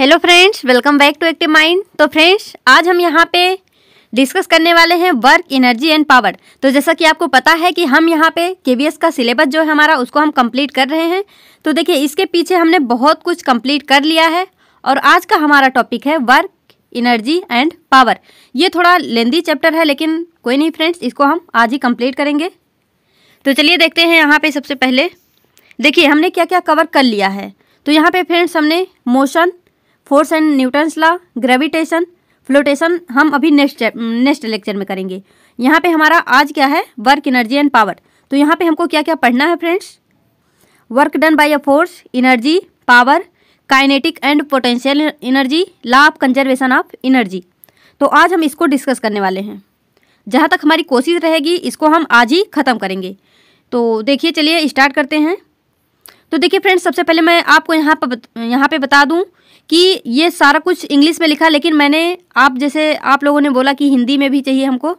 Hello friends welcome back to active mind तो friends आज हम यहाँ पे डिस्कस करने वाले हैं वर्क एनर्जी एंड पावर तो जैसा कि आपको पता है कि हम यहाँ पे के का सिलेबस जो है हमारा उसको हम कंप्लीट कर रहे हैं तो देखिए इसके पीछे हमने बहुत कुछ कंप्लीट कर लिया है और आज का हमारा टॉपिक है वर्क एनर्जी एंड पावर ये थोड़ा लेंदी चैप्टर है लेकिन कोई नहीं फ्रेंड्स इसको हम आज ही कम्प्लीट करेंगे तो चलिए देखते हैं यहाँ पर सबसे पहले देखिए हमने क्या क्या कवर कर लिया है तो यहाँ पे फ्रेंड्स हमने motion force and Newton's law gravitation flotation हम अभी नेक्स्ट नेक्स्ट लेक्चर में करेंगे यहाँ पे हमारा आज क्या है वर्क एनर्जी एंड पावर तो यहाँ पे हमको क्या क्या पढ़ना है friends work done by a force energy power kinetic and potential energy law of conservation of energy तो आज हम इसको डिस्कस करने वाले हैं जहाँ तक हमारी कोशिश रहेगी इसको हम आज ही ख़त्म करेंगे तो देखिए चलिए स्टार्ट करते हैं तो देखिए फ्रेंड्स सबसे पहले मैं आपको यहाँ पर यहाँ पर बता दूँ कि ये सारा कुछ इंग्लिश में लिखा लेकिन मैंने आप जैसे आप लोगों ने बोला कि हिंदी में भी चाहिए हमको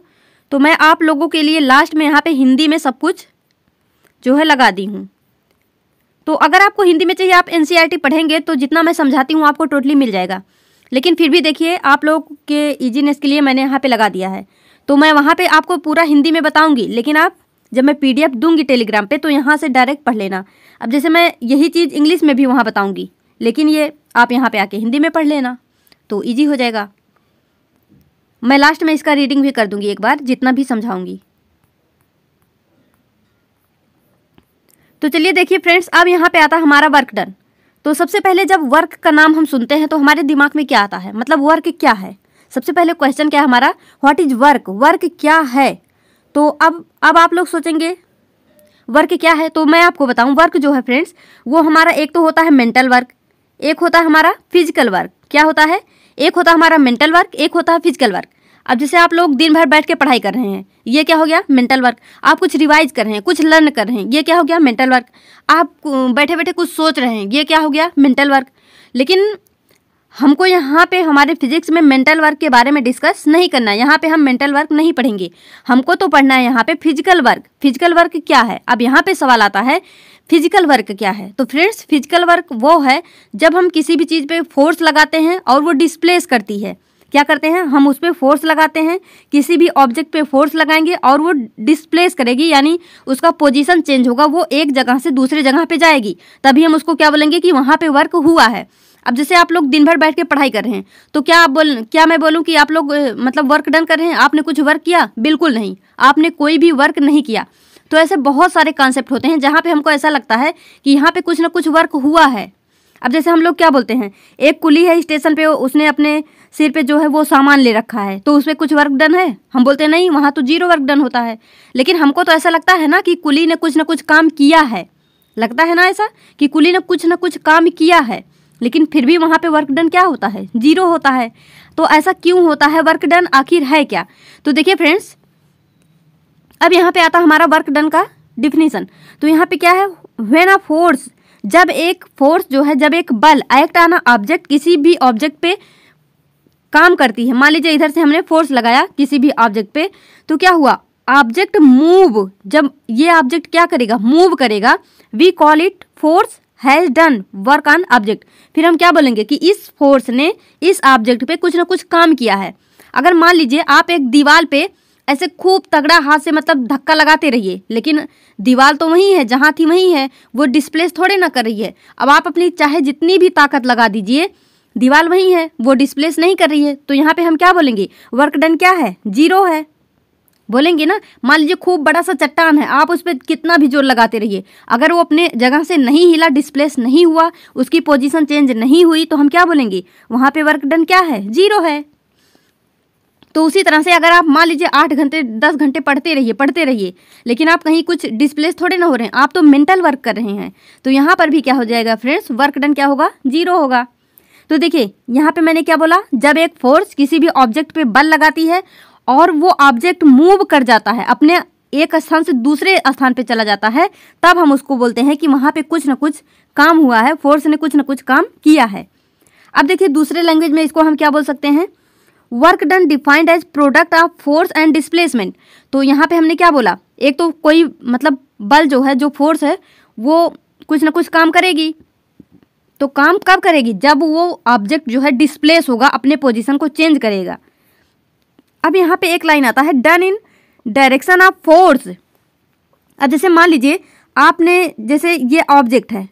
तो मैं आप लोगों के लिए लास्ट में यहाँ पे हिंदी में सब कुछ जो है लगा दी हूँ तो अगर आपको हिंदी में चाहिए आप एन e पढ़ेंगे तो जितना मैं समझाती हूँ आपको टोटली मिल जाएगा लेकिन फिर भी देखिए आप लोग के ईजीनेस के लिए मैंने यहाँ पर लगा दिया है तो मैं वहाँ पर आपको पूरा हिंदी में बताऊँगी लेकिन आप जब मैं पी दूंगी टेलीग्राम पे तो यहाँ से डायरेक्ट पढ़ लेना अब जैसे मैं यही चीज़ इंग्लिश में भी वहाँ बताऊँगी लेकिन ये आप यहाँ पे आके हिंदी में पढ़ लेना तो ईजी हो जाएगा मैं लास्ट में इसका रीडिंग भी कर दूंगी एक बार जितना भी समझाऊंगी तो चलिए देखिए फ्रेंड्स अब यहाँ पे आता हमारा वर्क डन तो सबसे पहले जब वर्क का नाम हम सुनते हैं तो हमारे दिमाग में क्या आता है मतलब वर्क क्या है सबसे पहले क्वेश्चन क्या है हमारा व्हाट इज वर्क वर्क क्या है तो अब अब आप लोग सोचेंगे वर्क क्या है तो मैं आपको बताऊं वर्क जो है फ्रेंड्स वो हमारा एक तो होता है मेंटल वर्क एक होता है हमारा फिजिकल वर्क क्या होता है एक होता है हमारा मेंटल वर्क एक होता है फिजिकल वर्क अब जैसे आप लोग दिन भर बैठ के पढ़ाई कर रहे हैं ये क्या हो गया मेंटल वर्क आप कुछ रिवाइज कर रहे हैं कुछ लर्न कर रहे हैं ये क्या हो गया मेंटल वर्क आप बैठे बैठे कुछ सोच रहे हैं ये क्या हो गया मेंटल वर्क लेकिन हमको यहाँ पे हमारे फिजिक्स में मेंटल वर्क के बारे में डिस्कस नहीं करना है यहाँ पे हम मेंटल वर्क नहीं पढ़ेंगे हमको तो पढ़ना है यहाँ पे फिजिकल वर्क फिजिकल वर्क क्या है अब यहाँ पे सवाल आता है फिजिकल वर्क क्या है तो फ्रेंड्स फिजिकल वर्क वो है जब हम किसी भी चीज़ पे फोर्स लगाते हैं और वो डिस्प्लेस करती है क्या करते हैं हम उस पर फोर्स लगाते हैं किसी भी ऑब्जेक्ट पे फोर्स लगाएंगे और वो डिस्प्लेस करेगी यानी उसका पोजीशन चेंज होगा वो एक जगह से दूसरे जगह पे जाएगी तभी हम उसको क्या बोलेंगे कि वहाँ पे वर्क हुआ है अब जैसे आप लोग दिन भर बैठ के पढ़ाई कर रहे हैं तो क्या आप बोल क्या मैं बोलूँ कि आप लोग मतलब वर्क डन कर रहे हैं आपने कुछ वर्क किया बिल्कुल नहीं आपने कोई भी वर्क नहीं किया तो ऐसे बहुत सारे कॉन्सेप्ट होते हैं जहाँ पे हमको ऐसा लगता है कि यहाँ पे कुछ ना कुछ वर्क हुआ है अब जैसे हम लोग क्या बोलते हैं एक कुली है स्टेशन पे उसने अपने सिर पे जो है वो सामान ले रखा है तो उसमें कुछ वर्क डन है हम बोलते हैं नहीं वहाँ तो जीरो वर्क डन होता है लेकिन हमको तो ऐसा लगता है ना कि कुली ने कुछ ना कुछ काम किया है लगता है ना ऐसा कि कुली ने कुछ ना कुछ काम किया है लेकिन फिर भी वहाँ पे वर्क डन क्या होता है जीरो होता है तो ऐसा क्यों होता है वर्क डन आखिर है क्या तो देखिए फ्रेंड्स अब यहाँ पे आता हमारा वर्क डन का डिफिनीसन तो यहाँ पे क्या है वेन अ फोर्स जब एक फोर्स जो है जब एक बल एक्ट आना ऑब्जेक्ट किसी भी ऑब्जेक्ट पे काम करती है मान लीजिए इधर से हमने फोर्स लगाया किसी भी ऑब्जेक्ट पे तो क्या हुआ ऑब्जेक्ट मूव जब ये ऑब्जेक्ट क्या करेगा मूव करेगा we call it force has done work on object फिर हम क्या बोलेंगे कि इस फोर्स ने इस ऑब्जेक्ट पे कुछ ना कुछ काम किया है अगर मान लीजिए आप एक दीवार पे ऐसे खूब तगड़ा हाथ से मतलब धक्का लगाते रहिए लेकिन दीवार तो वहीं है जहाँ थी वहीं है वो डिस्प्लेस थोड़े ना कर रही है अब आप अपनी चाहे जितनी भी ताकत लगा दीजिए दीवार वहीं है वो डिस्प्लेस नहीं कर रही है तो यहाँ पे हम क्या बोलेंगे वर्क डन क्या है जीरो है बोलेंगे ना मान लीजिए खूब बड़ा सा चट्टान है आप उस पर कितना भी जोर लगाते रहिए अगर वो अपने जगह से नहीं हिला डिस्प्लेस नहीं हुआ उसकी पोजीशन चेंज नहीं हुई तो हम क्या बोलेंगे वहाँ पे वर्क डन क्या है जीरो है तो उसी तरह से अगर आप मान लीजिए आठ घंटे दस घंटे पढ़ते रहिए पढ़ते रहिए लेकिन आप कहीं कुछ डिस्प्लेस थोड़े ना हो रहे हैं आप तो मेंटल वर्क कर रहे हैं तो यहाँ पर भी क्या हो जाएगा फ्रेंड्स वर्क डन क्या होगा जीरो होगा तो देखिए यहाँ पे मैंने क्या बोला जब एक फोर्स किसी भी ऑब्जेक्ट पे बल लगाती है और वो ऑब्जेक्ट मूव कर जाता है अपने एक स्थान से दूसरे स्थान पे चला जाता है तब हम उसको बोलते हैं कि वहाँ पे कुछ ना कुछ काम हुआ है फोर्स ने कुछ ना कुछ काम किया है अब देखिए दूसरे लैंग्वेज में इसको हम क्या बोल सकते हैं work done defined as product of force and displacement तो यहाँ पे हमने क्या बोला एक तो कोई मतलब बल जो है जो फोर्स है वो कुछ ना कुछ काम करेगी तो काम कब करेगी जब वो ऑब्जेक्ट जो है डिस्प्लेस होगा अपने पोजिशन को चेंज करेगा अब यहाँ पे एक लाइन आता है done in direction of force अब जैसे मान लीजिए आपने जैसे ये ऑब्जेक्ट है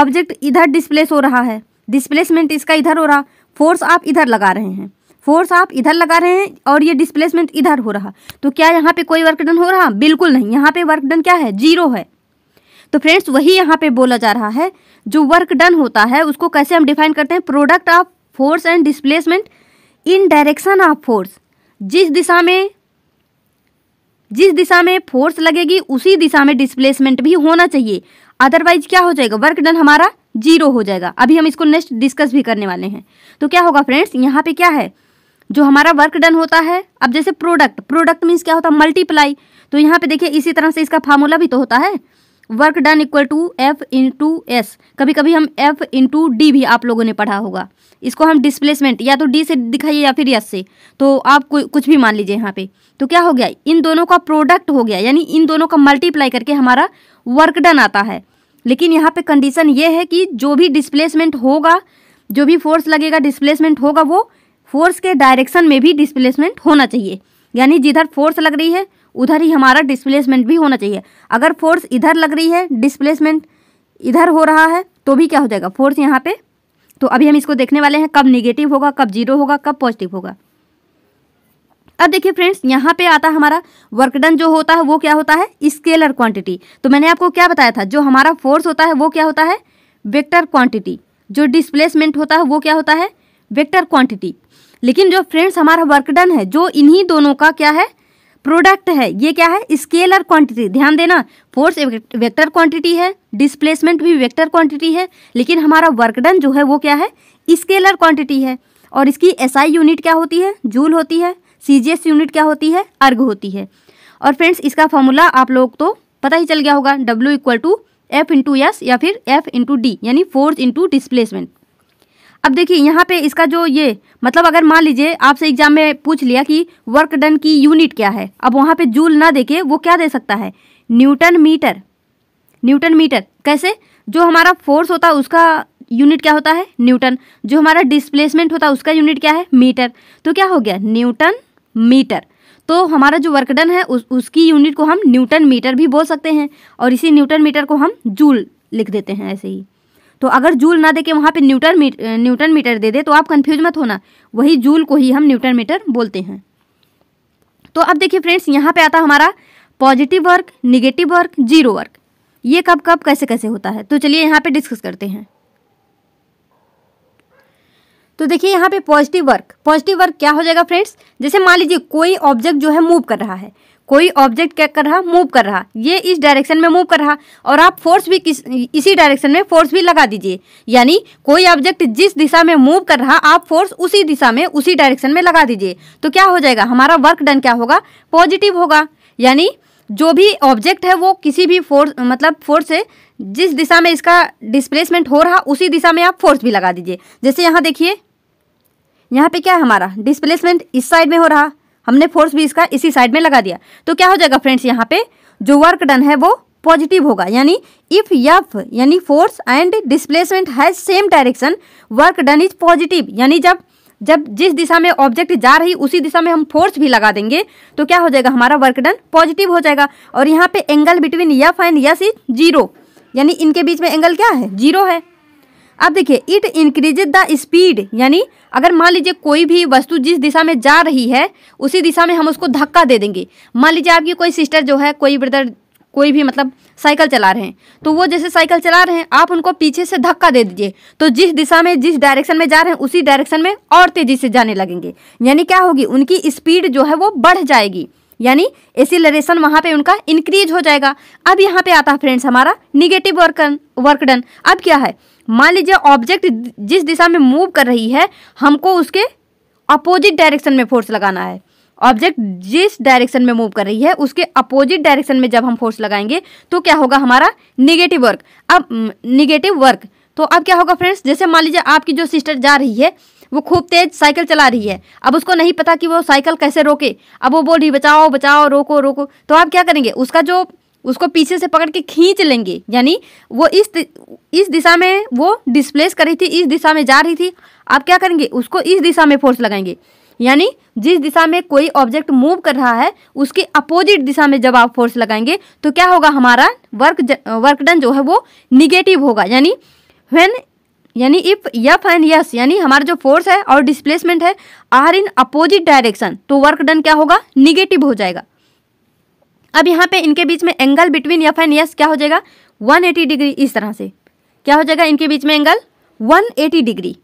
ऑब्जेक्ट इधर डिस्प्लेस हो रहा है डिस्प्लेसमेंट इसका इधर हो रहा फोर्स आप इधर लगा रहे हैं फोर्स आप इधर लगा रहे हैं और ये डिस्प्लेसमेंट इधर हो रहा तो क्या यहाँ पे कोई वर्क डन हो रहा बिल्कुल नहीं यहाँ पे वर्क डन क्या है जीरो है तो फ्रेंड्स वही यहाँ पे बोला जा रहा है जो वर्क डन होता है उसको कैसे हम डिफाइन करते हैं product of force and displacement in direction of force जिस दिशा में जिस दिशा में फोर्स लगेगी उसी दिशा में डिस्प्लेसमेंट भी होना चाहिए अदरवाइज क्या हो जाएगा वर्क डन हमारा जीरो हो जाएगा अभी हम इसको नेक्स्ट डिस्कस भी करने वाले हैं तो क्या होगा फ्रेंड्स यहाँ पे क्या है जो हमारा वर्क डन होता है अब जैसे प्रोडक्ट प्रोडक्ट मीन्स क्या होता है मल्टीप्लाई तो यहाँ पे देखिए इसी तरह से इसका फार्मूला भी तो होता है work done equal to F into S एस कभी कभी हम एफ इन टू डी भी आप लोगों ने पढ़ा होगा इसको हम डिस्प्लेसमेंट या तो डी से दिखाइए या फिर एस से तो आप कुछ भी मान लीजिए यहाँ पे तो क्या हो गया इन दोनों का प्रोडक्ट हो गया यानी इन दोनों का मल्टीप्लाई करके हमारा वर्क डन आता है लेकिन यहाँ पे कंडीशन ये है कि जो भी डिस्प्लेसमेंट होगा जो भी फोर्स लगेगा डिस्प्लेसमेंट होगा वो फोर्स के डायरेक्शन में भी डिस्प्लेसमेंट होना चाहिए यानी जिधर फोर्स लग रही है उधर ही हमारा डिस्प्लेसमेंट भी होना चाहिए अगर फोर्स इधर लग रही है डिस्प्लेसमेंट इधर हो रहा है तो भी क्या हो जाएगा फोर्स यहाँ पे तो अभी हम इसको देखने वाले हैं कब निगेटिव होगा कब जीरो होगा कब पॉजिटिव होगा अब देखिए फ्रेंड्स यहाँ पे आता हमारा वर्कडन जो होता है वो क्या होता है स्केलर क्वांटिटी तो मैंने आपको क्या बताया था जो हमारा फोर्स होता है वो क्या होता है वेक्टर क्वांटिटी जो डिस्प्लेसमेंट होता है वो क्या होता है वेक्टर क्वांटिटी लेकिन जो फ्रेंड्स हमारा वर्कडन है जो इन्हीं दोनों का क्या है प्रोडक्ट है ये क्या है स्केलर क्वांटिटी ध्यान देना फोर्स वेक्टर क्वांटिटी है डिस्प्लेसमेंट भी वेक्टर क्वांटिटी है लेकिन हमारा वर्कडन जो है वो क्या है स्केलर क्वांटिटी है और इसकी एसआई यूनिट क्या होती है जूल होती है सीजीएस यूनिट क्या होती है अर्घ होती है और फ्रेंड्स इसका फॉर्मूला आप लोग तो पता ही चल गया होगा W equal to F into S या फिर एफ इंटू डी यानी फोर्स इंटू डिस्प्लेसमेंट अब देखिए यहाँ पे इसका जो ये मतलब अगर मान लीजिए आपसे एग्जाम में पूछ लिया कि वर्क डन की यूनिट क्या है अब वहाँ पे जूल ना देके वो क्या दे सकता है न्यूटन मीटर न्यूटन मीटर कैसे जो हमारा फोर्स होता है उसका यूनिट क्या होता है न्यूटन जो हमारा डिस्प्लेसमेंट होता है उसका यूनिट क्या है मीटर तो क्या हो गया न्यूटन मीटर तो हमारा जो वर्कडन है उस उसकी यूनिट को हम न्यूटन मीटर भी बोल सकते हैं और इसी न्यूटन मीटर को हम जूल लिख देते हैं ऐसे ही तो अगर जूल ना देके वहाँ पे न्यूटन मीट न्यूटन मीटर दे दे तो आप कन्फ्यूज मत होना वही जूल को ही हम न्यूटन मीटर बोलते हैं तो अब देखिए फ्रेंड्स यहाँ पे आता हमारा positive work negative work zero work ये कब कब कैसे कैसे होता है तो चलिए यहाँ पे डिस्कस करते हैं तो देखिए यहाँ पे पॉजिटिव वर्क पॉजिटिव वर्क क्या हो जाएगा फ्रेंड्स जैसे मान लीजिए कोई ऑब्जेक्ट जो है मूव कर रहा है कोई ऑब्जेक्ट क्या कर रहा मूव कर रहा ये इस डायरेक्शन में मूव कर रहा और आप फोर्स भी किस इसी डायरेक्शन में फोर्स भी लगा दीजिए यानी कोई ऑब्जेक्ट जिस दिशा में मूव कर रहा आप फोर्स उसी दिशा में उसी डायरेक्शन में लगा दीजिए तो क्या हो जाएगा हमारा वर्क डन क्या होगा पॉजिटिव होगा यानी जो भी ऑब्जेक्ट है वो किसी भी फोर्स मतलब फोर्स से जिस दिशा में इसका डिस्प्लेसमेंट हो रहा उसी दिशा में आप फोर्स भी लगा दीजिए जैसे यहाँ देखिए यहाँ पे क्या है हमारा डिस्प्लेसमेंट इस साइड में हो रहा हमने फोर्स भी इसका इसी साइड में लगा दिया तो क्या हो जाएगा फ्रेंड्स यहाँ पे जो वर्क डन है वो पॉजिटिव होगा यानी इफ यफ यानी force and displacement has same direction work done is positive यानी जब जब जिस दिशा में ऑब्जेक्ट जा रही उसी दिशा में हम फोर्स भी लगा देंगे तो क्या हो जाएगा हमारा वर्क डन पॉजिटिव हो जाएगा और यहाँ पे angle between F and S is zero यानी इनके बीच में एंगल क्या है जीरो है अब देखिए इट इंक्रीज द स्पीड यानी अगर मान लीजिए कोई भी वस्तु जिस दिशा में जा रही है उसी दिशा में हम उसको धक्का दे देंगे मान लीजिए आपकी कोई सिस्टर जो है कोई ब्रदर कोई भी मतलब साइकिल चला रहे हैं तो वो जैसे साइकिल चला रहे हैं आप उनको पीछे से धक्का दे दीजिए तो जिस दिशा में जिस डायरेक्शन में जा रहे हैं उसी डायरेक्शन में और तेज़ी से जाने लगेंगे यानी क्या होगी उनकी स्पीड जो है वो बढ़ जाएगी यानी एसिलरेशन वहाँ पे उनका इंक्रीज हो जाएगा अब यहाँ पे आता है फ्रेंड्स हमारा निगेटिव वर्क वर्कडन अब क्या है मान लीजिए ऑब्जेक्ट जिस दिशा में मूव कर रही है हमको उसके अपोजिट डायरेक्शन में फोर्स लगाना है ऑब्जेक्ट जिस डायरेक्शन में मूव कर रही है उसके अपोजिट डायरेक्शन में जब हम फोर्स लगाएंगे तो क्या होगा हमारा निगेटिव वर्क अब निगेटिव हम्म, वर्क तो अब क्या होगा फ्रेंड्स जैसे मान लीजिए आपकी जो सिस्टर जा रही है वो खूब तेज साइकिल चला रही है अब उसको नहीं पता कि वो साइकिल कैसे रोके अब वो बोल रही बचाओ बचाओ रोको रोको तो आप क्या करेंगे उसका जो उसको पीछे से पकड़ के खींच लेंगे यानी वो इस इस दिशा में वो डिस्प्लेस कर रही थी इस दिशा में जा रही थी आप क्या करेंगे उसको इस दिशा में फोर्स लगाएंगे यानी जिस दिशा में कोई ऑब्जेक्ट मूव कर रहा है उसके अपोजिट दिशा में जब आप फोर्स लगाएंगे तो क्या होगा हमारा वर्क ज, वर्क डन जो है वो निगेटिव होगा यानी वेन यानी इफ यफ एंड यस यानी हमारा जो फोर्स है और डिस्प्लेसमेंट है आर इन अपोजिट डायरेक्शन तो वर्क डन क्या होगा निगेटिव हो जाएगा अब यहाँ पे इनके बीच में angle between F and S क्या हो जाएगा 180 डिग्री इस तरह से क्या हो जाएगा इनके बीच में एंगल 180 डिग्री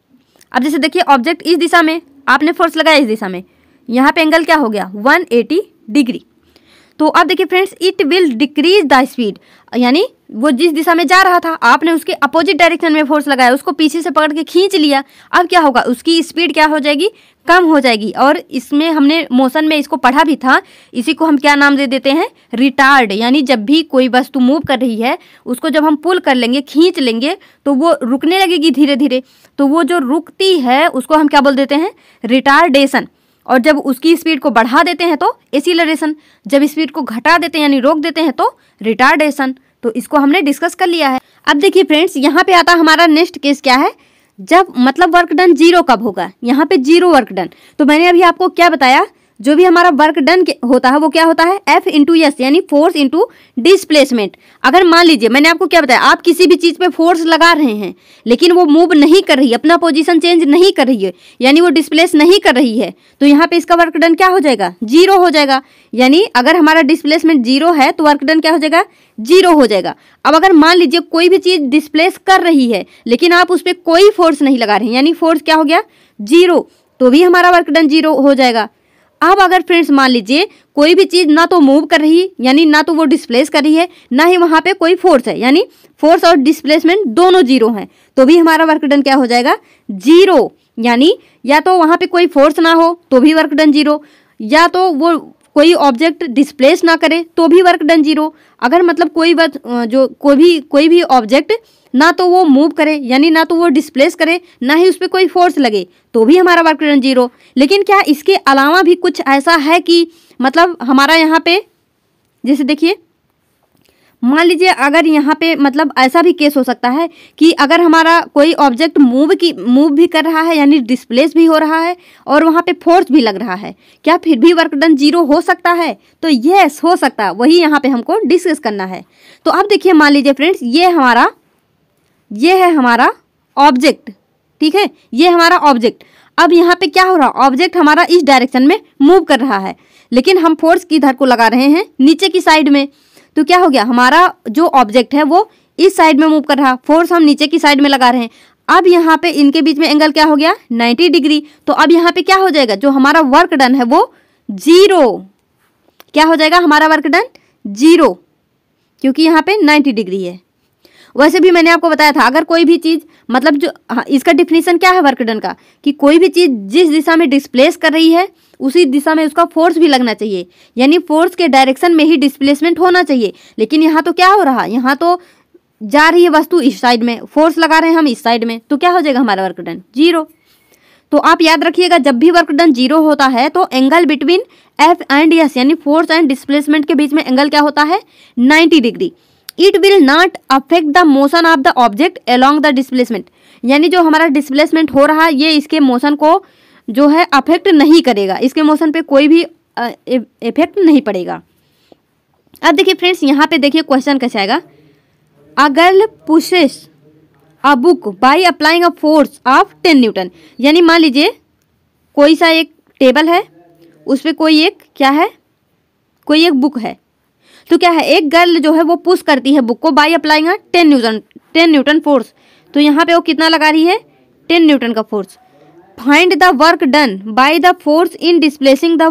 अब जैसे देखिए ऑब्जेक्ट इस दिशा में आपने फोर्स लगाया इस दिशा में यहाँ पे एंगल क्या हो गया 180 डिग्री तो अब देखिए friends it will decrease the speed यानी वो जिस दिशा में जा रहा था आपने उसके अपोजिट डायरेक्शन में फोर्स लगाया उसको पीछे से पकड़ के खींच लिया अब क्या होगा उसकी स्पीड क्या हो जाएगी कम हो जाएगी और इसमें हमने मोशन में इसको पढ़ा भी था इसी को हम क्या नाम दे देते हैं रिटार्ड यानी जब भी कोई वस्तु मूव कर रही है उसको जब हम पुल कर लेंगे खींच लेंगे तो वो रुकने लगेगी धीरे धीरे तो वो जो रुकती है उसको हम क्या बोल देते हैं रिटार्डेशन और जब उसकी स्पीड को बढ़ा देते हैं तो एसीलरेशन जब स्पीड को घटा देते हैं यानी रोक देते हैं तो रिटार्डेशन तो इसको हमने डिस्कस कर लिया है अब देखिए फ्रेंड्स यहाँ पे आता हमारा नेक्स्ट केस क्या है जब मतलब वर्क डन जीरो कब होगा यहाँ पे जीरो वर्क डन तो मैंने अभी आपको क्या बताया जो भी हमारा वर्क डन होता है वो क्या होता है एफ इंटू यस यानी फोर्स इंटू डिसप्लेसमेंट अगर मान लीजिए मैंने आपको क्या बताया आप किसी भी चीज़ पे फोर्स लगा रहे हैं लेकिन वो मूव नहीं कर रही अपना पोजीशन चेंज नहीं कर रही है यानी वो डिस्प्लेस नहीं कर रही है तो यहाँ पे इसका वर्क डन क्या हो जाएगा जीरो हो जाएगा यानी अगर हमारा डिसप्लेसमेंट जीरो है तो वर्क डन क्या हो जाएगा जीरो हो जाएगा अब अगर मान लीजिए कोई भी चीज़ डिसप्लेस कर रही है लेकिन आप उस पर कोई फोर्स नहीं लगा रहे हैं यानी फोर्स क्या हो गया जीरो तो भी हमारा वर्क डन जीरो हो जाएगा अब अगर फ्रेंड्स मान लीजिए कोई भी चीज़ ना तो मूव कर रही यानी ना तो वो डिस्प्लेस कर रही है ना ही वहाँ पे कोई फोर्स है यानी फोर्स और डिस्प्लेसमेंट दोनों जीरो हैं तो भी हमारा वर्क डन क्या हो जाएगा जीरो यानी या तो वहाँ पे कोई फोर्स ना हो तो भी वर्क डन जीरो या तो वो कोई ऑब्जेक्ट डिस्प्लेस ना करे तो भी वर्क डन जीरो अगर मतलब कोई वर्क जो कोई भी कोई भी ऑब्जेक्ट ना तो वो मूव करे यानी ना तो वो डिस्प्लेस करे ना ही उस पर कोई फोर्स लगे तो भी हमारा वर्क डन जीरो लेकिन क्या इसके अलावा भी कुछ ऐसा है कि मतलब हमारा यहाँ पे जैसे देखिए मान लीजिए अगर यहाँ पे मतलब ऐसा भी केस हो सकता है कि अगर हमारा कोई ऑब्जेक्ट मूव की मूव भी कर रहा है यानी डिस्प्लेस भी हो रहा है और वहाँ पे फोर्स भी लग रहा है क्या फिर भी वर्क डन जीरो हो सकता है तो यस हो सकता है वही यहाँ पे हमको डिस्कस करना है तो अब देखिए मान लीजिए फ्रेंड्स ये हमारा ये है हमारा ऑब्जेक्ट ठीक है ये हमारा ऑब्जेक्ट अब यहाँ पे क्या हो रहा ऑब्जेक्ट हमारा इस डायरेक्शन में मूव कर रहा है लेकिन हम फोर्स की धर को लगा रहे हैं नीचे की साइड में तो क्या हो गया हमारा जो ऑब्जेक्ट है वो इस साइड में मूव कर रहा फोर्स हम नीचे की साइड में लगा रहे हैं अब यहाँ पे इनके बीच में एंगल क्या हो गया 90 डिग्री तो अब यहाँ पे क्या हो जाएगा जो हमारा वर्क डन है वो जीरो क्या हो जाएगा हमारा वर्क डन जीरो क्योंकि यहाँ पे 90 डिग्री है वैसे भी मैंने आपको बताया था अगर कोई भी चीज़ मतलब जो हाँ, इसका डिफिनेशन क्या है वर्क डन का कि कोई भी चीज़ जिस दिशा में डिस्प्लेस कर रही है उसी दिशा में उसका फोर्स भी लगना चाहिए यानी फोर्स के डायरेक्शन में ही डिस्प्लेसमेंट होना चाहिए लेकिन यहाँ तो क्या हो रहा यहाँ तो जा रही है वस्तु इस साइड में फोर्स लगा रहे हैं हम इस साइड में तो क्या हो जाएगा हमारा वर्क डन जीरो तो आप याद रखिएगा जब भी वर्क डन जीरो होता है तो angle between F and S यानी फोर्स एंड डिस्प्लेसमेंट के बीच में एंगल क्या होता है ninety degree it will not affect the motion of the object along the displacement यानी जो हमारा डिस्प्लेसमेंट हो रहा है ये इसके मोशन को जो है अफेक्ट नहीं करेगा इसके मोशन पे कोई भी इफेक्ट e-, नहीं पड़ेगा अब देखिए फ्रेंड्स यहाँ पे देखिए क्वेश्चन कैसे आएगा a girl pushes a book by applying a force of ten newton यानी मान लीजिए कोई सा एक टेबल है उस पर कोई एक क्या है कोई एक बुक है तो क्या है एक गर्ल जो है वो पुश करती है बुक को by applying ten newton ten newton force तो यहाँ पे वो कितना लगा रही है टेन न्यूटन का force find the work done by the force in displacing the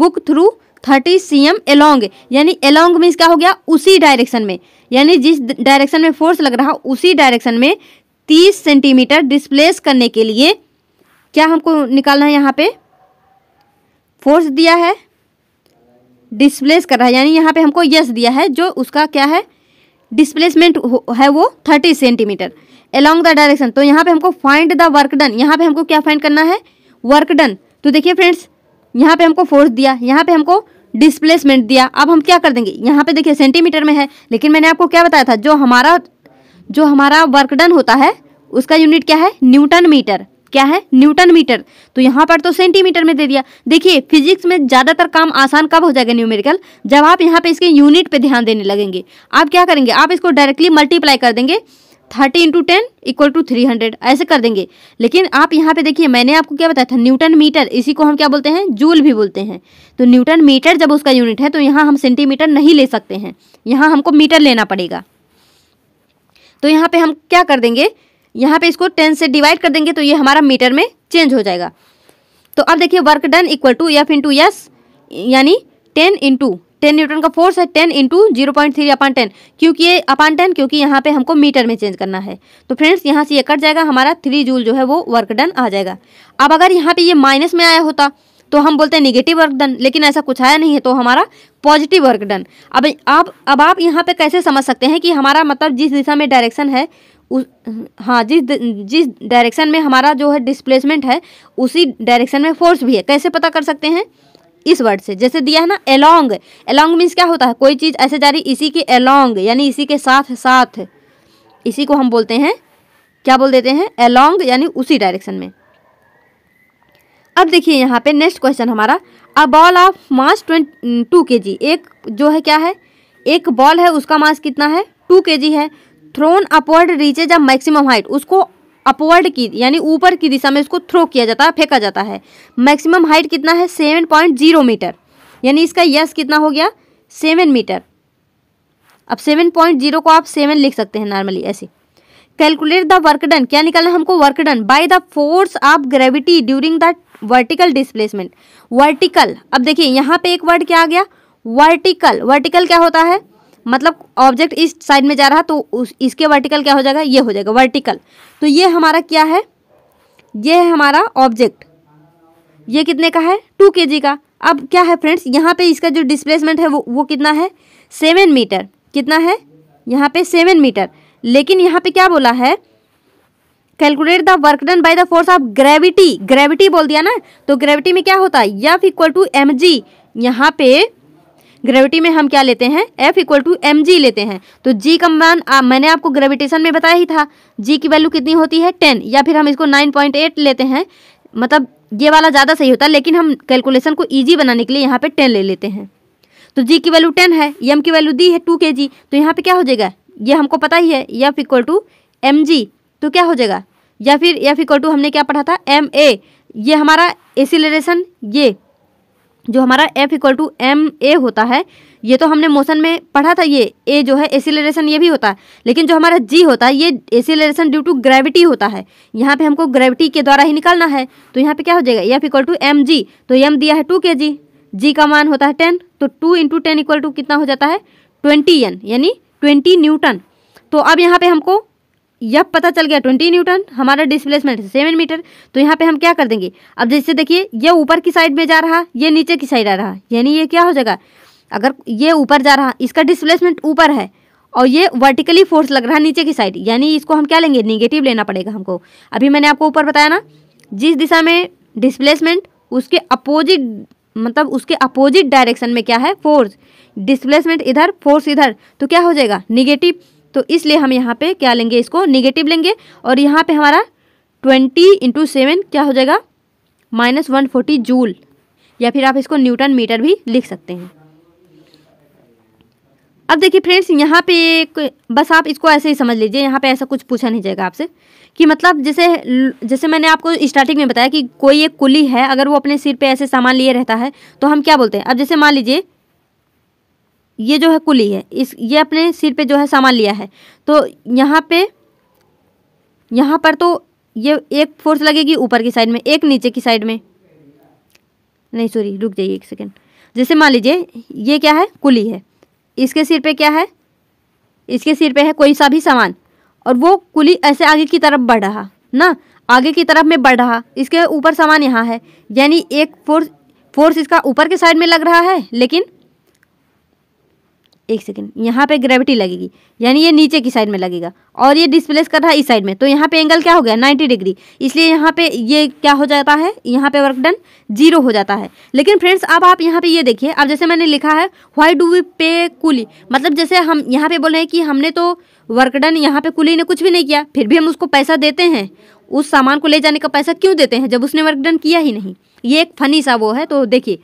book through thirty C M along यानी एलोंग मीन्स क्या हो गया उसी डायरेक्शन में यानी जिस डायरेक्शन में फोर्स लग रहा उसी डायरेक्शन में तीस सेंटीमीटर डिस्प्लेस करने के लिए क्या हमको निकालना है यहाँ पे फोर्स दिया है डिस्प्लेस कर रहा है यानी यहाँ पे हमको यस दिया है जो उसका क्या है डिस्प्लेसमेंट है वो thirty centimetre along the direction तो यहाँ पे हमको फाइंड द वर्क डन यहाँ पे हमको क्या फाइंड करना है वर्क डन तो देखिए फ्रेंड्स यहाँ पे हमको फोर्स दिया यहाँ पे हमको डिस्प्लेसमेंट दिया अब हम क्या कर देंगे यहाँ पे देखिए सेंटीमीटर में है लेकिन मैंने आपको क्या बताया था जो हमारा जो हमारा वर्क डन होता है उसका यूनिट क्या है न्यूटन मीटर क्या है न्यूटन मीटर तो यहाँ पर तो सेंटीमीटर में दे दिया देखिए फिजिक्स में ज़्यादातर काम आसान कब हो जाएगा न्यूमेरिकल जब आप यहाँ पे इसके यूनिट पे ध्यान देने लगेंगे आप क्या करेंगे आप इसको डायरेक्टली मल्टीप्लाई कर देंगे thirty into ten equal to three hundred ऐसे कर देंगे लेकिन आप यहाँ पे देखिए मैंने आपको क्या बताया था न्यूटन मीटर इसी को हम क्या बोलते हैं जूल भी बोलते हैं तो न्यूटन मीटर जब उसका यूनिट है तो यहाँ हम सेंटीमीटर नहीं ले सकते हैं यहाँ हमको मीटर लेना पड़ेगा तो यहाँ पे हम क्या कर देंगे यहाँ पे इसको टेन से डिवाइड कर देंगे तो ये हमारा मीटर में चेंज हो जाएगा तो अब देखिए work done equal to F into S यानी टेन इंटू टेन न्यूटन का फोर्स है ten into zero point three upon ten क्योंकि ये अपान टेन क्योंकि यहाँ पे हमको मीटर में चेंज करना है तो फ्रेंड्स यहाँ से ये कट जाएगा हमारा थ्री जूल जो है वो वर्क डन आ जाएगा अब अगर यहाँ पे ये माइनस में आया होता तो हम बोलते हैं निगेटिव वर्क डन लेकिन ऐसा कुछ आया नहीं है तो हमारा पॉजिटिव वर्क डन अब आप अब आप यहाँ पर कैसे समझ सकते हैं कि हमारा मतलब जिस दिशा में डायरेक्शन है उस हाँ जिस जिस डायरेक्शन में हमारा जो है डिस्प्लेसमेंट है उसी डायरेक्शन में फोर्स भी है कैसे पता कर सकते हैं इस वर्ड से जैसे दिया है ना एलोंग एलोंग मीन्स क्या होता है कोई चीज़ ऐसे जा रही इसी के एलोंग यानी इसी के साथ साथ इसी को हम बोलते हैं क्या बोल देते हैं एलोंग यानी उसी डायरेक्शन में अब देखिए यहाँ पे नेक्स्ट क्वेश्चन हमारा a ball of mass twenty two K G एक जो है क्या है एक बॉल है उसका मास कितना है टू के जी है thrown upward reaches a maximum height उसको अपवर्ड की यानी ऊपर की दिशा में इसको थ्रो किया जाता है फेंका जाता है मैक्सिमम हाइट कितना है सेवन पॉइंट जीरो मीटर यानी इसका यस कितना हो गया सेवन मीटर अब सेवन पॉइंट जीरो को आप सेवन लिख सकते हैं नॉर्मली ऐसे कैलकुलेट द वर्कडन क्या निकालना हमको work done by the force of gravity during the vertical displacement vertical अब देखिए यहाँ पे एक वर्ड क्या आ गया वर्टिकल वर्टिकल क्या होता है मतलब ऑब्जेक्ट इस साइड में जा रहा तो उस इसके वर्टिकल क्या हो जाएगा ये हो जाएगा वर्टिकल तो ये हमारा क्या है ये है हमारा ऑब्जेक्ट ये कितने का है टू के का अब क्या है फ्रेंड्स यहाँ पे इसका जो डिस्प्लेसमेंट है वो वो कितना है सेवन मीटर कितना है यहाँ पे सेवन मीटर लेकिन यहाँ पे क्या बोला है calculate the work done by the force of gravity gravity बोल दिया ना तो ग्रेविटी में क्या होता है F equal to M G यहाँ पे ग्रेविटी में हम क्या लेते हैं F equal to M G लेते हैं तो जी का मान आ, मैंने आपको ग्रेविटेशन में बताया ही था जी की वैल्यू कितनी होती है टेन या फिर हम इसको नाइन पॉइंट एट लेते हैं मतलब ये वाला ज़्यादा सही होता है लेकिन हम कैलकुलेशन को ईजी बनाने के लिए यहाँ पर टेन ले लेते हैं तो जी की वैल्यू टेन है एम की वैल्यू दी है टू के जी तो यहाँ पर क्या हो जाएगा ये हमको पता ही है F equal to M G तो क्या हो जाएगा या फिर एफ इक्वल टू हमने क्या पढ़ा था एम ए ये हमारा एसिलेशन ये जो हमारा F equal to M A होता है ये तो हमने मोशन में पढ़ा था ये ए जो है एसिलेशन ये भी होता है लेकिन जो हमारा जी होता है ये एसिलेशन ड्यू टू ग्रेविटी होता है यहाँ पे हमको ग्रेविटी के द्वारा ही निकालना है तो यहाँ पे क्या हो जाएगा F equal to M G तो एम दिया है टू के जी जी का मान होता है टेन तो two into ten equal to कितना हो जाता है ट्वेंटी एन यानी ट्वेंटी न्यूटन तो अब यहाँ पे हमको यह पता चल गया ट्वेंटी न्यूटन हमारा डिस्प्लेसमेंट है सेवन मीटर तो यहाँ पे हम क्या कर देंगे अब जैसे देखिए ये ऊपर की साइड में जा रहा ये नीचे की साइड आ रहा यानी ये क्या हो जाएगा अगर ये ऊपर जा रहा इसका डिस्प्लेसमेंट ऊपर है और ये वर्टिकली फोर्स लग रहा है नीचे की साइड यानी इसको हम क्या लेंगे निगेटिव लेना पड़ेगा हमको अभी मैंने आपको ऊपर बताया ना जिस दिशा में डिस्प्लेसमेंट उसके अपोजिट मतलब उसके अपोजिट डायरेक्शन में क्या है फोर्स डिस्प्लेसमेंट इधर फोर्स इधर तो क्या हो जाएगा निगेटिव तो इसलिए हम यहाँ पे क्या लेंगे इसको निगेटिव लेंगे और यहाँ पे हमारा ट्वेंटी इंटू सेवन क्या हो जाएगा माइनस वन फोर्टी जूल या फिर आप इसको न्यूटन मीटर भी लिख सकते हैं अब देखिए फ्रेंड्स यहाँ पे बस आप इसको ऐसे ही समझ लीजिए यहाँ पे ऐसा कुछ पूछा नहीं जाएगा आपसे कि मतलब जैसे जैसे मैंने आपको स्टार्टिंग में बताया कि कोई एक कुली है अगर वो अपने सिर पे ऐसे सामान लिए रहता है तो हम क्या बोलते हैं अब जैसे मान लीजिए ये जो है कुली है इस ये अपने सिर पे जो है सामान लिया है तो यहाँ पे यहाँ पर तो ये एक फोर्स लगेगी ऊपर की साइड में एक नीचे की साइड में नहीं सॉरी रुक जाइए एक सेकेंड जैसे मान लीजिए ये क्या है कुली है इसके सिर पे क्या है इसके सिर पे है कोई सा भी सामान और वो कुली ऐसे आगे की तरफ बढ़ रहा ना आगे की तरफ में बढ़ रहा इसके ऊपर सामान यहाँ है यानी एक फोर्स फोर्स इसका ऊपर के साइड में लग रहा है लेकिन एक सेकेंड यहाँ पे ग्रेविटी लगेगी यानी ये नीचे की साइड में लगेगा और ये डिस्प्लेस कर रहा है इस साइड में तो यहाँ पे एंगल क्या हो गया 90 डिग्री इसलिए यहाँ पे ये क्या हो जाता है यहाँ पे वर्क डन जीरो हो जाता है लेकिन फ्रेंड्स अब आप यहाँ पे ये देखिए अब जैसे मैंने लिखा है वाई डू वी पे कुली मतलब जैसे हम यहाँ पे बोल रहे हैं कि हमने तो वर्क डन यहाँ पे कुली ने कुछ भी नहीं किया फिर भी हम उसको पैसा देते हैं उस सामान को ले जाने का पैसा क्यों देते हैं जब उसने वर्क डन किया ही नहीं ये एक फनी सा वो है तो देखिए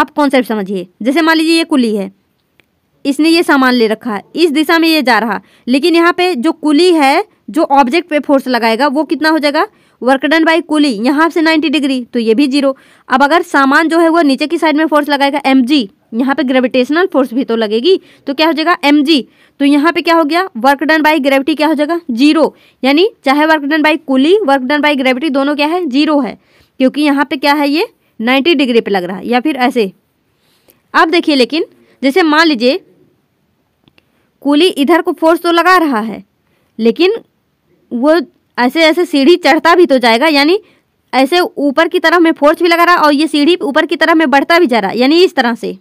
आप कॉन्सेप्ट समझिए जैसे मान लीजिए ये कुली है इसने ये सामान ले रखा है इस दिशा में ये जा रहा लेकिन यहाँ पे जो कुली है जो ऑब्जेक्ट पे फोर्स लगाएगा वो कितना हो जाएगा वर्क डन बाई कुली यहाँ से 90 डिग्री तो ये भी जीरो अब अगर सामान जो है वो नीचे की साइड में फोर्स लगाएगा एम जी यहाँ पर ग्रेविटेशनल फोर्स भी तो लगेगी तो क्या हो जाएगा एम जी तो यहाँ पे क्या हो गया वर्क डन बाई ग्रेविटी क्या हो जाएगा जीरो यानी चाहे work done by coolie work done by gravity दोनों क्या है जीरो है क्योंकि यहाँ पे क्या है ये नाइन्टी डिग्री पे लग रहा है या फिर ऐसे अब देखिए लेकिन जैसे मान लीजिए कुली इधर को फोर्स तो लगा रहा है लेकिन वो ऐसे ऐसे सीढ़ी चढ़ता भी तो जाएगा यानी ऐसे ऊपर की तरफ में फोर्स भी लगा रहा और ये सीढ़ी ऊपर की तरफ में बढ़ता भी जा रहा यानी इस तरह से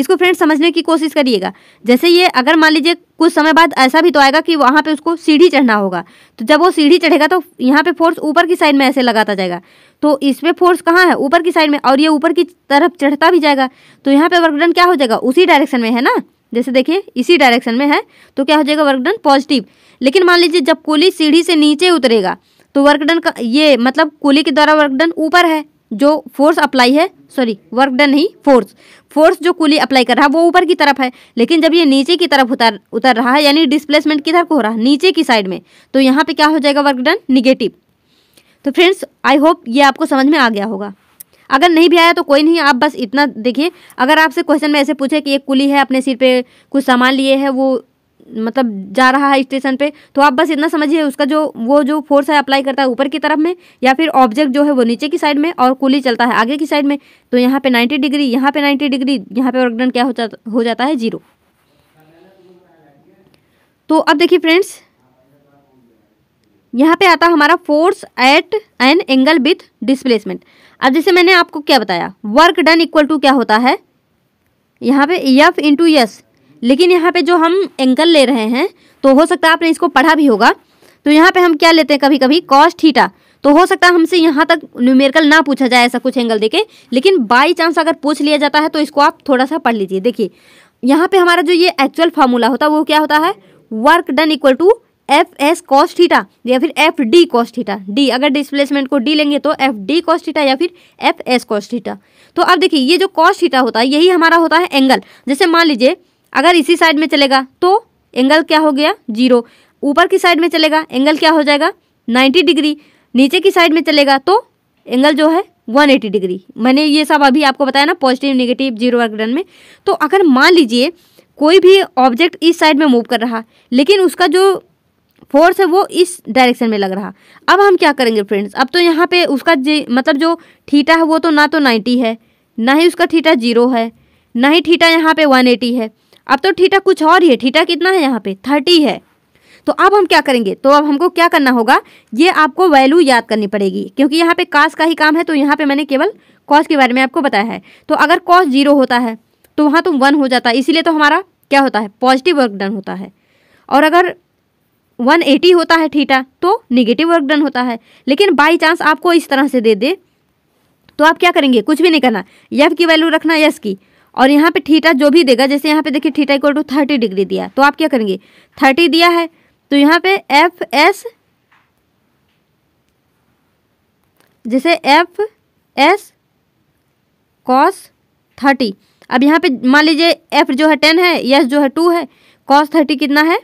इसको फ्रेंड समझने की कोशिश करिएगा जैसे ये अगर मान लीजिए कुछ समय बाद ऐसा भी तो आएगा कि वहाँ पे उसको सीढ़ी चढ़ना होगा तो जब वो सीढ़ी चढ़ेगा तो यहाँ पे फोर्स ऊपर की साइड में ऐसे लगाता जाएगा तो इसमें फोर्स कहाँ है ऊपर की साइड में और ये ऊपर की तरफ चढ़ता भी जाएगा तो यहाँ पर वर्कडन क्या हो जाएगा उसी डायरेक्शन में है ना जैसे देखिए इसी डायरेक्शन में है तो क्या हो जाएगा वर्क डन पॉजिटिव लेकिन मान लीजिए जब कोली सीढ़ी से नीचे उतरेगा तो वर्क डन का ये मतलब कोली के द्वारा वर्क डन ऊपर है जो फोर्स अप्लाई है सॉरी वर्क डन नहीं फोर्स फोर्स जो कूली अप्लाई कर रहा है वो ऊपर की तरफ है लेकिन जब ये नीचे की तरफ उतर उतर रहा है यानी डिस्प्लेसमेंट किधर को हो रहा है नीचे की साइड में तो यहाँ पे क्या हो जाएगा वर्क डन निगेटिव तो फ्रेंड्स आई होप ये आपको समझ में आ गया होगा अगर नहीं भी आया तो कोई नहीं आप बस इतना देखिए अगर आपसे क्वेश्चन में ऐसे पूछे कि एक कुली है अपने सिर पे कुछ सामान लिए है वो मतलब जा रहा है स्टेशन पे तो आप बस इतना समझिए उसका जो वो जो फोर्स है अप्लाई करता है ऊपर की तरफ में या फिर ऑब्जेक्ट जो है वो नीचे की साइड में और कुली चलता है आगे की साइड में तो यहाँ पे 90 डिग्री यहाँ पे 90 डिग्री यहाँ पे वर्कडन क्या हो जाता हो जाता है जीरो तो अब देखिए फ्रेंड्स यहाँ पे आता हमारा force at an angle with displacement अब जैसे मैंने आपको क्या बताया वर्क डन इक्वल टू क्या होता है यहाँ पे यफ इंटू यस लेकिन यहाँ पे जो हम एंगल ले रहे हैं तो हो सकता है आपने इसको पढ़ा भी होगा तो यहाँ पे हम क्या लेते हैं कभी कभी कॉस्ट थीटा तो हो सकता है हमसे यहाँ तक न्यूमेरिकल ना पूछा जाए ऐसा कुछ एंगल देके लेकिन बाई चांस अगर पूछ लिया जाता है तो इसको आप थोड़ा सा पढ़ लीजिए देखिए यहाँ पे हमारा जो ये एक्चुअल फार्मूला होता है वो क्या होता है work done equal to F S cos theta या फिर एफ डी कॉस्टिटा डी अगर डिस्प्लेसमेंट को डी लेंगे तो एफ डी कॉस्टिटा या फिर एफ एस कॉस्टिटा तो अब देखिए ये जो कॉस्टिटा होता है यही हमारा होता है एंगल जैसे मान लीजिए अगर इसी साइड में चलेगा तो एंगल क्या हो गया जीरो ऊपर की साइड में चलेगा एंगल क्या हो जाएगा नाइन्टी डिग्री नीचे की साइड में चलेगा तो एंगल जो है 180 डिग्री मैंने ये सब अभी आपको बताया ना पॉजिटिव नेगेटिव जीरो वर्कडन में तो अगर मान लीजिए कोई भी ऑब्जेक्ट इस साइड में मूव कर रहा लेकिन उसका जो फोर्स है वो इस डायरेक्शन में लग रहा अब हम क्या करेंगे फ्रेंड्स अब तो यहाँ पे उसका मतलब जो थीटा है वो तो ना तो नाइन्टी है ना ही उसका थीटा जीरो है ना ही थीटा यहाँ पे वन एटी है अब तो थीटा कुछ और ही है थीटा कितना है यहाँ पे थर्टी है तो अब हम क्या करेंगे तो अब हमको क्या करना होगा ये आपको वैल्यू याद करनी पड़ेगी क्योंकि यहाँ पे कास का ही काम है तो यहाँ पे मैंने केवल कॉस के बारे में आपको बताया है तो अगर कॉस जीरो होता है तो वहाँ तो वन हो जाता है इसीलिए तो हमारा क्या होता है पॉजिटिव वर्क डन होता है और अगर 180 होता है थीटा तो निगेटिव वर्क डन होता है लेकिन बाई चांस आपको इस तरह से दे दे तो आप क्या करेंगे कुछ भी नहीं करना यफ की वैल्यू रखना यस की और यहाँ पे थीटा जो भी देगा जैसे यहाँ पे देखिए theta equal to thirty degree दिया तो आप क्या करेंगे थर्टी दिया है तो यहाँ पे एफ एस जैसे एफ एस कॉस थर्टी अब यहाँ पे मान लीजिए एफ जो है टेन है यस जो है टू है कॉस थर्टी कितना है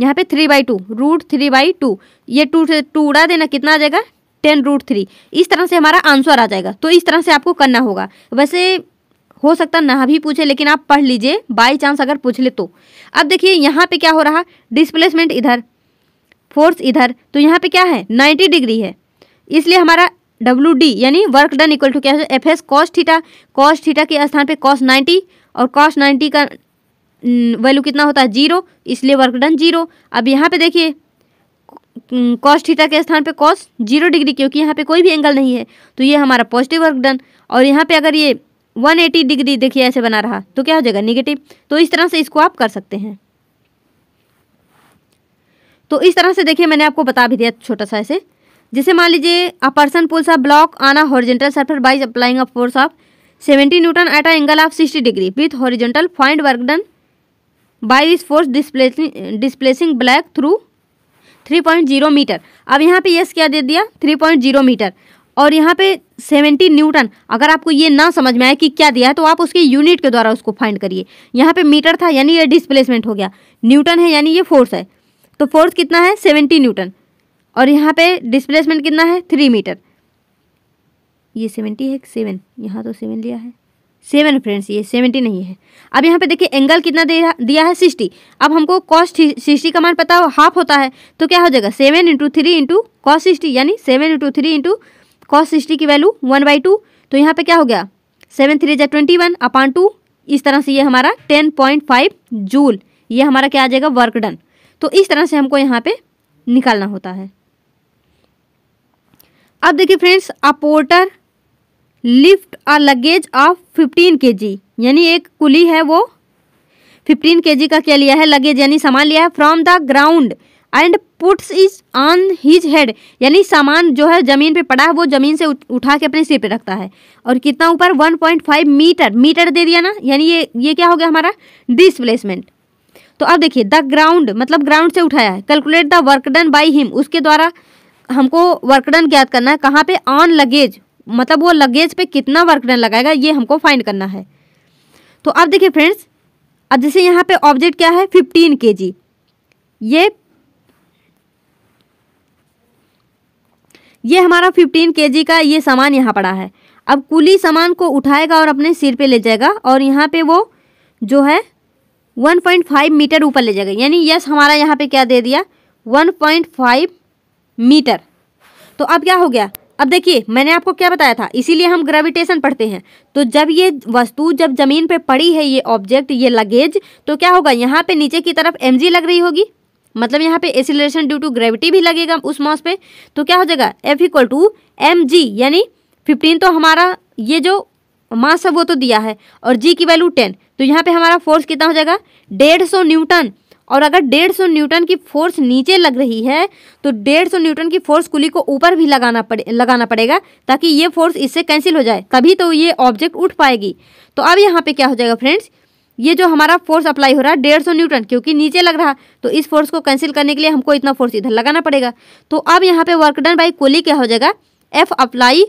यहाँ पे three by two root three by two ये टू से टू उड़ा देना कितना आ जाएगा टेन रूट थ्री इस तरह से हमारा आंसर आ जाएगा तो इस तरह से आपको करना होगा वैसे हो सकता ना भी पूछे लेकिन आप पढ़ लीजिए बाई चांस अगर पूछ ले तो अब देखिए यहाँ पे क्या हो रहा डिस्प्लेसमेंट इधर फोर्स इधर तो यहाँ पे क्या है नाइन्टी डिग्री है इसलिए हमारा डब्ल्यू डी यानी वर्क डन इक्वल टू क्या F S cos theta cos theta के स्थान पे कॉस्ट नाइन्टी और कॉस्ट नाइन्टी का वैल्यू कितना होता है जीरो इसलिए वर्क डन जीरो अब यहाँ पे देखिए कॉस्टिटा थीटा के स्थान पे कॉस्ट जीरो डिग्री क्योंकि यहाँ पे कोई भी एंगल नहीं है तो ये हमारा पॉजिटिव वर्क डन और यहाँ पे अगर ये 180 डिग्री देखिए ऐसे बना रहा तो क्या हो जाएगा निगेटिव तो इस तरह से इसको आप कर सकते हैं तो इस तरह से देखिए मैंने आपको बता भी दिया छोटा सा ऐसे जैसे मान लीजिए a person pulls of block on a horizontal surface by applying of force of seventy newton at a angle of sixty degree with horizontal find work done by this force displacing displacing block through three point zero meter अब यहाँ पे yes क्या दे दिया three point zero metre और यहाँ पे seventy Newton अगर आपको ये ना समझ में आए कि क्या दिया है तो आप उसके यूनिट के द्वारा उसको फाइंड करिए यहाँ पे मीटर था यानी ये डिस्प्लेसमेंट हो गया न्यूटन है यानी ये फोर्स है तो फोर्स कितना है सेवेंटी न्यूटन और यहाँ पे डिस्प्लेसमेंट कितना है थ्री मीटर ये सेवेंटी है सेवन यहाँ तो सेवन लिया है सेवन फ्रेंड्स ये सेवेंटी नहीं है अब यहाँ पे देखिए एंगल कितना दिया है सिक्सटी अब हमको कॉस्ट सिक्सटी का मान पता हो हाफ होता है तो क्या हो जाएगा seven into three into cos sixty यानी seven into three into cos sixty की वैल्यू वन बाई टू तो यहाँ पे क्या हो गया सेवन थ्री जै ट्वेंटी वन अपान टू इस तरह से ये हमारा टेन पॉइंट फाइव जूल ये हमारा क्या आ जाएगा वर्क डन तो इस तरह से हमको यहाँ पे निकालना होता है अब देखिए friends a porter lift a luggage of fifteen K G यानी एक कुली है वो फिफ्टीन के जी का क्या लिया है लगेज यानी सामान लिया है from the ground and puts is on his head यानी सामान जो है ज़मीन पे पड़ा है वो ज़मीन से उठा के अपने सिर पे रखता है और कितना ऊपर 1.5 मीटर मीटर दे दिया ना यानी ये ये क्या हो गया हमारा डिसप्लेसमेंट तो अब देखिए द ग्राउंड मतलब ग्राउंड से उठाया है calculate the work done by him उसके द्वारा हमको वर्कडन ज्ञात करना है कहाँ पे ऑन लगेज मतलब वो लगेज पे कितना वर्क डन लगाएगा ये हमको फाइंड करना है तो अब देखिए फ्रेंड्स अब जैसे यहाँ पे ऑब्जेक्ट क्या है फिफ्टीन के जी ये ये हमारा फिफ्टीन के जी का ये सामान यहाँ पड़ा है अब कुली सामान को उठाएगा और अपने सिर पे ले जाएगा और यहाँ पे वो जो है वन पॉइंट फाइव मीटर ऊपर ले जाएगा यानी यस हमारा यहाँ पे क्या दे दिया वन पॉइंट फाइव मीटर तो अब क्या हो गया अब देखिए मैंने आपको क्या बताया था इसीलिए हम ग्रेविटेशन पढ़ते हैं तो जब ये वस्तु जब जमीन पे पड़ी है ये ऑब्जेक्ट ये लगेज तो क्या होगा यहाँ पे नीचे की तरफ एम लग रही होगी मतलब यहाँ पे एसिलेशन ड्यू टू ग्रेविटी भी लगेगा उस मास पे तो क्या हो जाएगा F equal to M G यानी फिफ्टीन तो हमारा ये जो मास है वो तो दिया है और जी की वैल्यू टेन तो यहाँ पे हमारा फोर्स कितना हो जाएगा डेढ़ सौ न्यूटन और अगर डेढ़ सौ न्यूटन की फोर्स नीचे लग रही है तो डेढ़ सौ न्यूटन की फोर्स कुली को ऊपर भी लगाना पड़े लगाना पड़ेगा ताकि ये फोर्स इससे कैंसिल हो जाए तभी तो ये ऑब्जेक्ट उठ पाएगी तो अब यहाँ पे क्या हो जाएगा फ्रेंड्स ये जो हमारा फोर्स अप्लाई हो रहा है डेढ़ सौ न्यूटन क्योंकि नीचे लग रहा तो इस फोर्स को कैंसिल करने के लिए हमको इतना फोर्स इधर लगाना पड़ेगा तो अब यहाँ पे वर्क डन बाई कोली क्या हो जाएगा एफ अप्लाई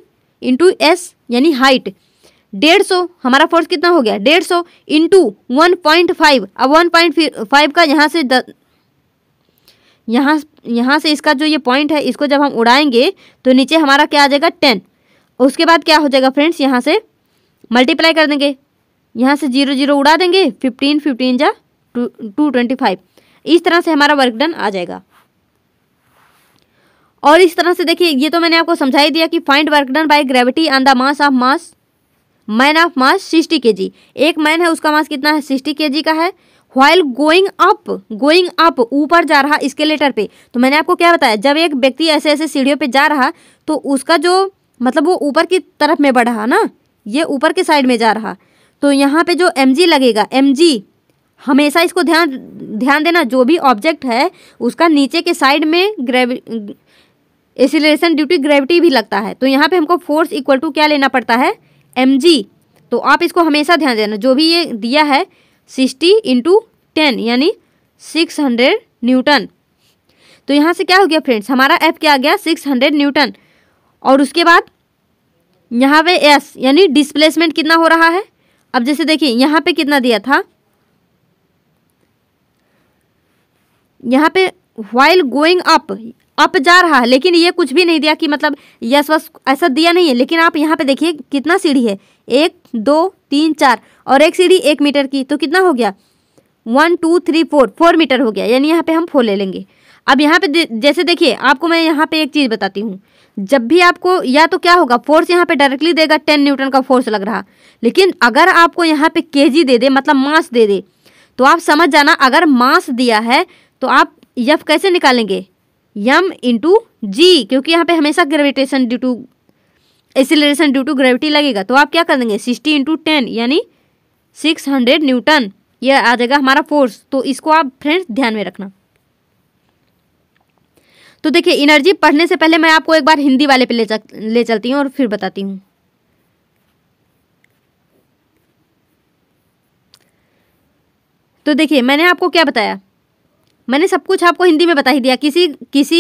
इंटू एस यानी हाइट डेढ़ सौ हमारा फोर्स कितना हो गया डेढ़ सौ इंटू वन पॉइंट फाइव अब वन पॉइंट फाइव का यहाँ से द, यहाँ यहाँ से इसका जो ये पॉइंट है इसको जब हम उड़ाएंगे तो नीचे हमारा क्या आ जाएगा टेन उसके बाद क्या हो जाएगा फ्रेंड्स यहाँ से मल्टीप्लाई कर देंगे यहाँ से जीरो जीरो उड़ा देंगे फिफ्टीन फिफ्टीन जा टू ट्वेंटी फाइव इस तरह से हमारा वर्क डन आ जाएगा और इस तरह से देखिए ये तो मैंने आपको समझाई दिया कि find work done by gravity on the mass of mass man of mass sixty K G एक मैन है उसका मास कितना है सिक्सटी के जी का है while going up going up ऊपर जा रहा इसके लेटर पे तो मैंने आपको क्या बताया जब एक व्यक्ति ऐसे ऐसे सीढ़ियों पे जा रहा तो उसका जो मतलब वो ऊपर की तरफ में बढ़ रहा ना ये ऊपर के साइड में जा रहा तो यहाँ पे जो एम लगेगा एम हमेशा इसको ध्यान ध्यान देना जो भी ऑब्जेक्ट है उसका नीचे के साइड में ग्रेवि एसिलेशन ड्यूटी ग्रेविटी भी लगता है तो यहाँ पे हमको फोर्स इक्वल टू क्या लेना पड़ता है एम तो आप इसको हमेशा ध्यान देना जो भी ये दिया है सिक्सटी इंटू टेन यानी सिक्स हंड्रेड न्यूटन तो यहाँ से क्या हो गया फ्रेंड्स हमारा एफ क्या आ गया सिक्स हंड्रेड न्यूटन और उसके बाद यहाँ पे एस यानी डिस्प्लेसमेंट कितना हो रहा है अब जैसे देखिए यहाँ पे कितना दिया था यहाँ पे वाइल गोइंग अप अप जा रहा है लेकिन ये कुछ भी नहीं दिया कि मतलब यस वस ऐसा दिया नहीं है लेकिन आप यहाँ पे देखिए कितना सीढ़ी है एक दो तीन चार और एक सीढ़ी एक मीटर की तो कितना हो गया one two three four four meter हो गया यानी यहाँ पे हम फोर ले लेंगे अब यहाँ पे जैसे देखिए आपको मैं यहाँ पे एक चीज़ बताती हूँ जब भी आपको या तो क्या होगा फोर्स यहाँ पे डायरेक्टली देगा टेन न्यूटन का फोर्स लग रहा लेकिन अगर आपको यहाँ पे जी दे दे मतलब मास दे दे तो आप समझ जाना अगर मास दिया है तो आप यफ कैसे निकालेंगे यम इंटू जी क्योंकि यहाँ पे हमेशा gravitation due to acceleration due to gravity लगेगा तो आप क्या कर देंगे सिक्सटी इंटू टेन यानी सिक्स हंड्रेड न्यूटन यह आ जाएगा हमारा फोर्स तो इसको आप फ्रेंड्स ध्यान में रखना तो देखिए एनर्जी पढ़ने से पहले मैं आपको एक बार हिंदी वाले पे ले, ले चलती हूँ और फिर बताती हूँ तो देखिए मैंने आपको क्या बताया मैंने सब कुछ आपको हिंदी में बता ही दिया किसी किसी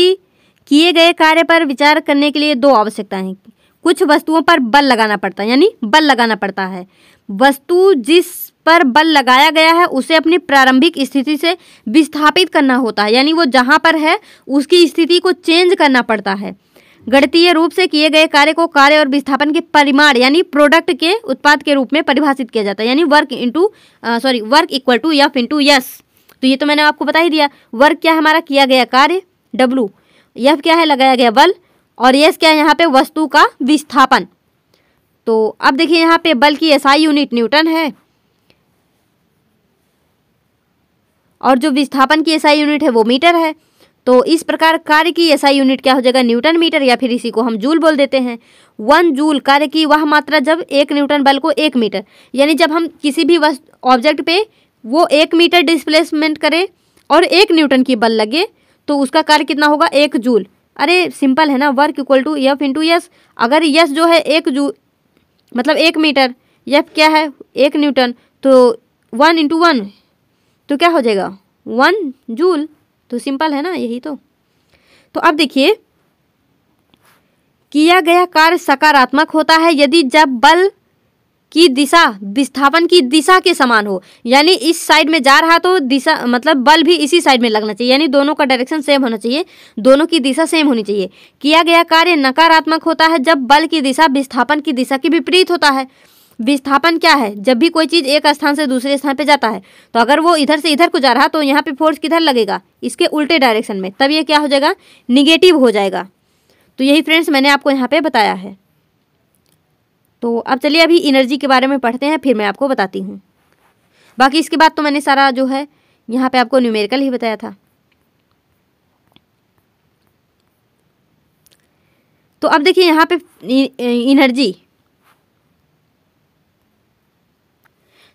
किए गए कार्य पर विचार करने के लिए दो आवश्यकताएं हैं कुछ वस्तुओं पर बल लगाना पड़ता है यानी बल लगाना पड़ता है वस्तु जिस पर बल लगाया गया है उसे अपनी प्रारंभिक स्थिति से विस्थापित करना होता है यानी वो जहाँ पर है उसकी स्थिति को चेंज करना पड़ता है गणतीय रूप से किए गए कार्य को कार्य और विस्थापन के परिमाण यानी प्रोडक्ट के उत्पाद के रूप में परिभाषित किया जाता है यानी work into sorry work equal to F into S तो ये तो मैंने आपको बता ही दिया वर्क क्या है हमारा किया गया कार्य डब्लू यह क्या है लगाया गया बल और यस क्या है यहाँ पे वस्तु का विस्थापन तो अब देखिए यहाँ पे बल की एसआई यूनिट न्यूटन है और जो विस्थापन की एसआई यूनिट है वो मीटर है तो इस प्रकार कार्य की एसआई यूनिट क्या हो जाएगा न्यूटन मीटर या फिर इसी को हम जूल बोल देते हैं वन जूल कार्य की वह मात्रा जब एक न्यूटन बल को एक मीटर यानी जब हम किसी भी वस्तु ऑब्जेक्ट पे वो एक मीटर डिस्प्लेसमेंट करे और एक न्यूटन की बल लगे तो उसका कार्य कितना होगा एक जूल अरे सिंपल है ना work equal to F into S अगर यस जो है एक जू मतलब एक मीटर यफ क्या है एक न्यूटन तो वन इंटू वन तो क्या हो जाएगा वन जूल तो सिंपल है ना यही तो तो अब देखिए किया गया कार्य सकारात्मक होता है यदि जब बल की दिशा विस्थापन की दिशा के समान हो यानी इस साइड में जा रहा तो दिशा मतलब बल भी इसी साइड में लगना चाहिए यानी दोनों का डायरेक्शन सेम होना चाहिए दोनों की दिशा सेम होनी चाहिए किया गया कार्य नकारात्मक होता है जब बल की दिशा विस्थापन की दिशा के विपरीत होता है विस्थापन क्या है जब भी कोई चीज़ एक स्थान से दूसरे स्थान पे जाता है तो अगर वो इधर से इधर को जा रहा तो यहाँ पे फोर्स किधर लगेगा इसके उल्टे डायरेक्शन में तब ये क्या हो जाएगा निगेटिव हो जाएगा तो यही फ्रेंड्स मैंने आपको यहाँ पे बताया है तो अब चलिए अभी एनर्जी के बारे में पढ़ते हैं फिर मैं आपको बताती हूँ बाकी इसके बाद तो मैंने सारा जो है यहाँ पे आपको न्यूमेरिकल ही बताया था तो अब देखिए यहाँ पे एनर्जी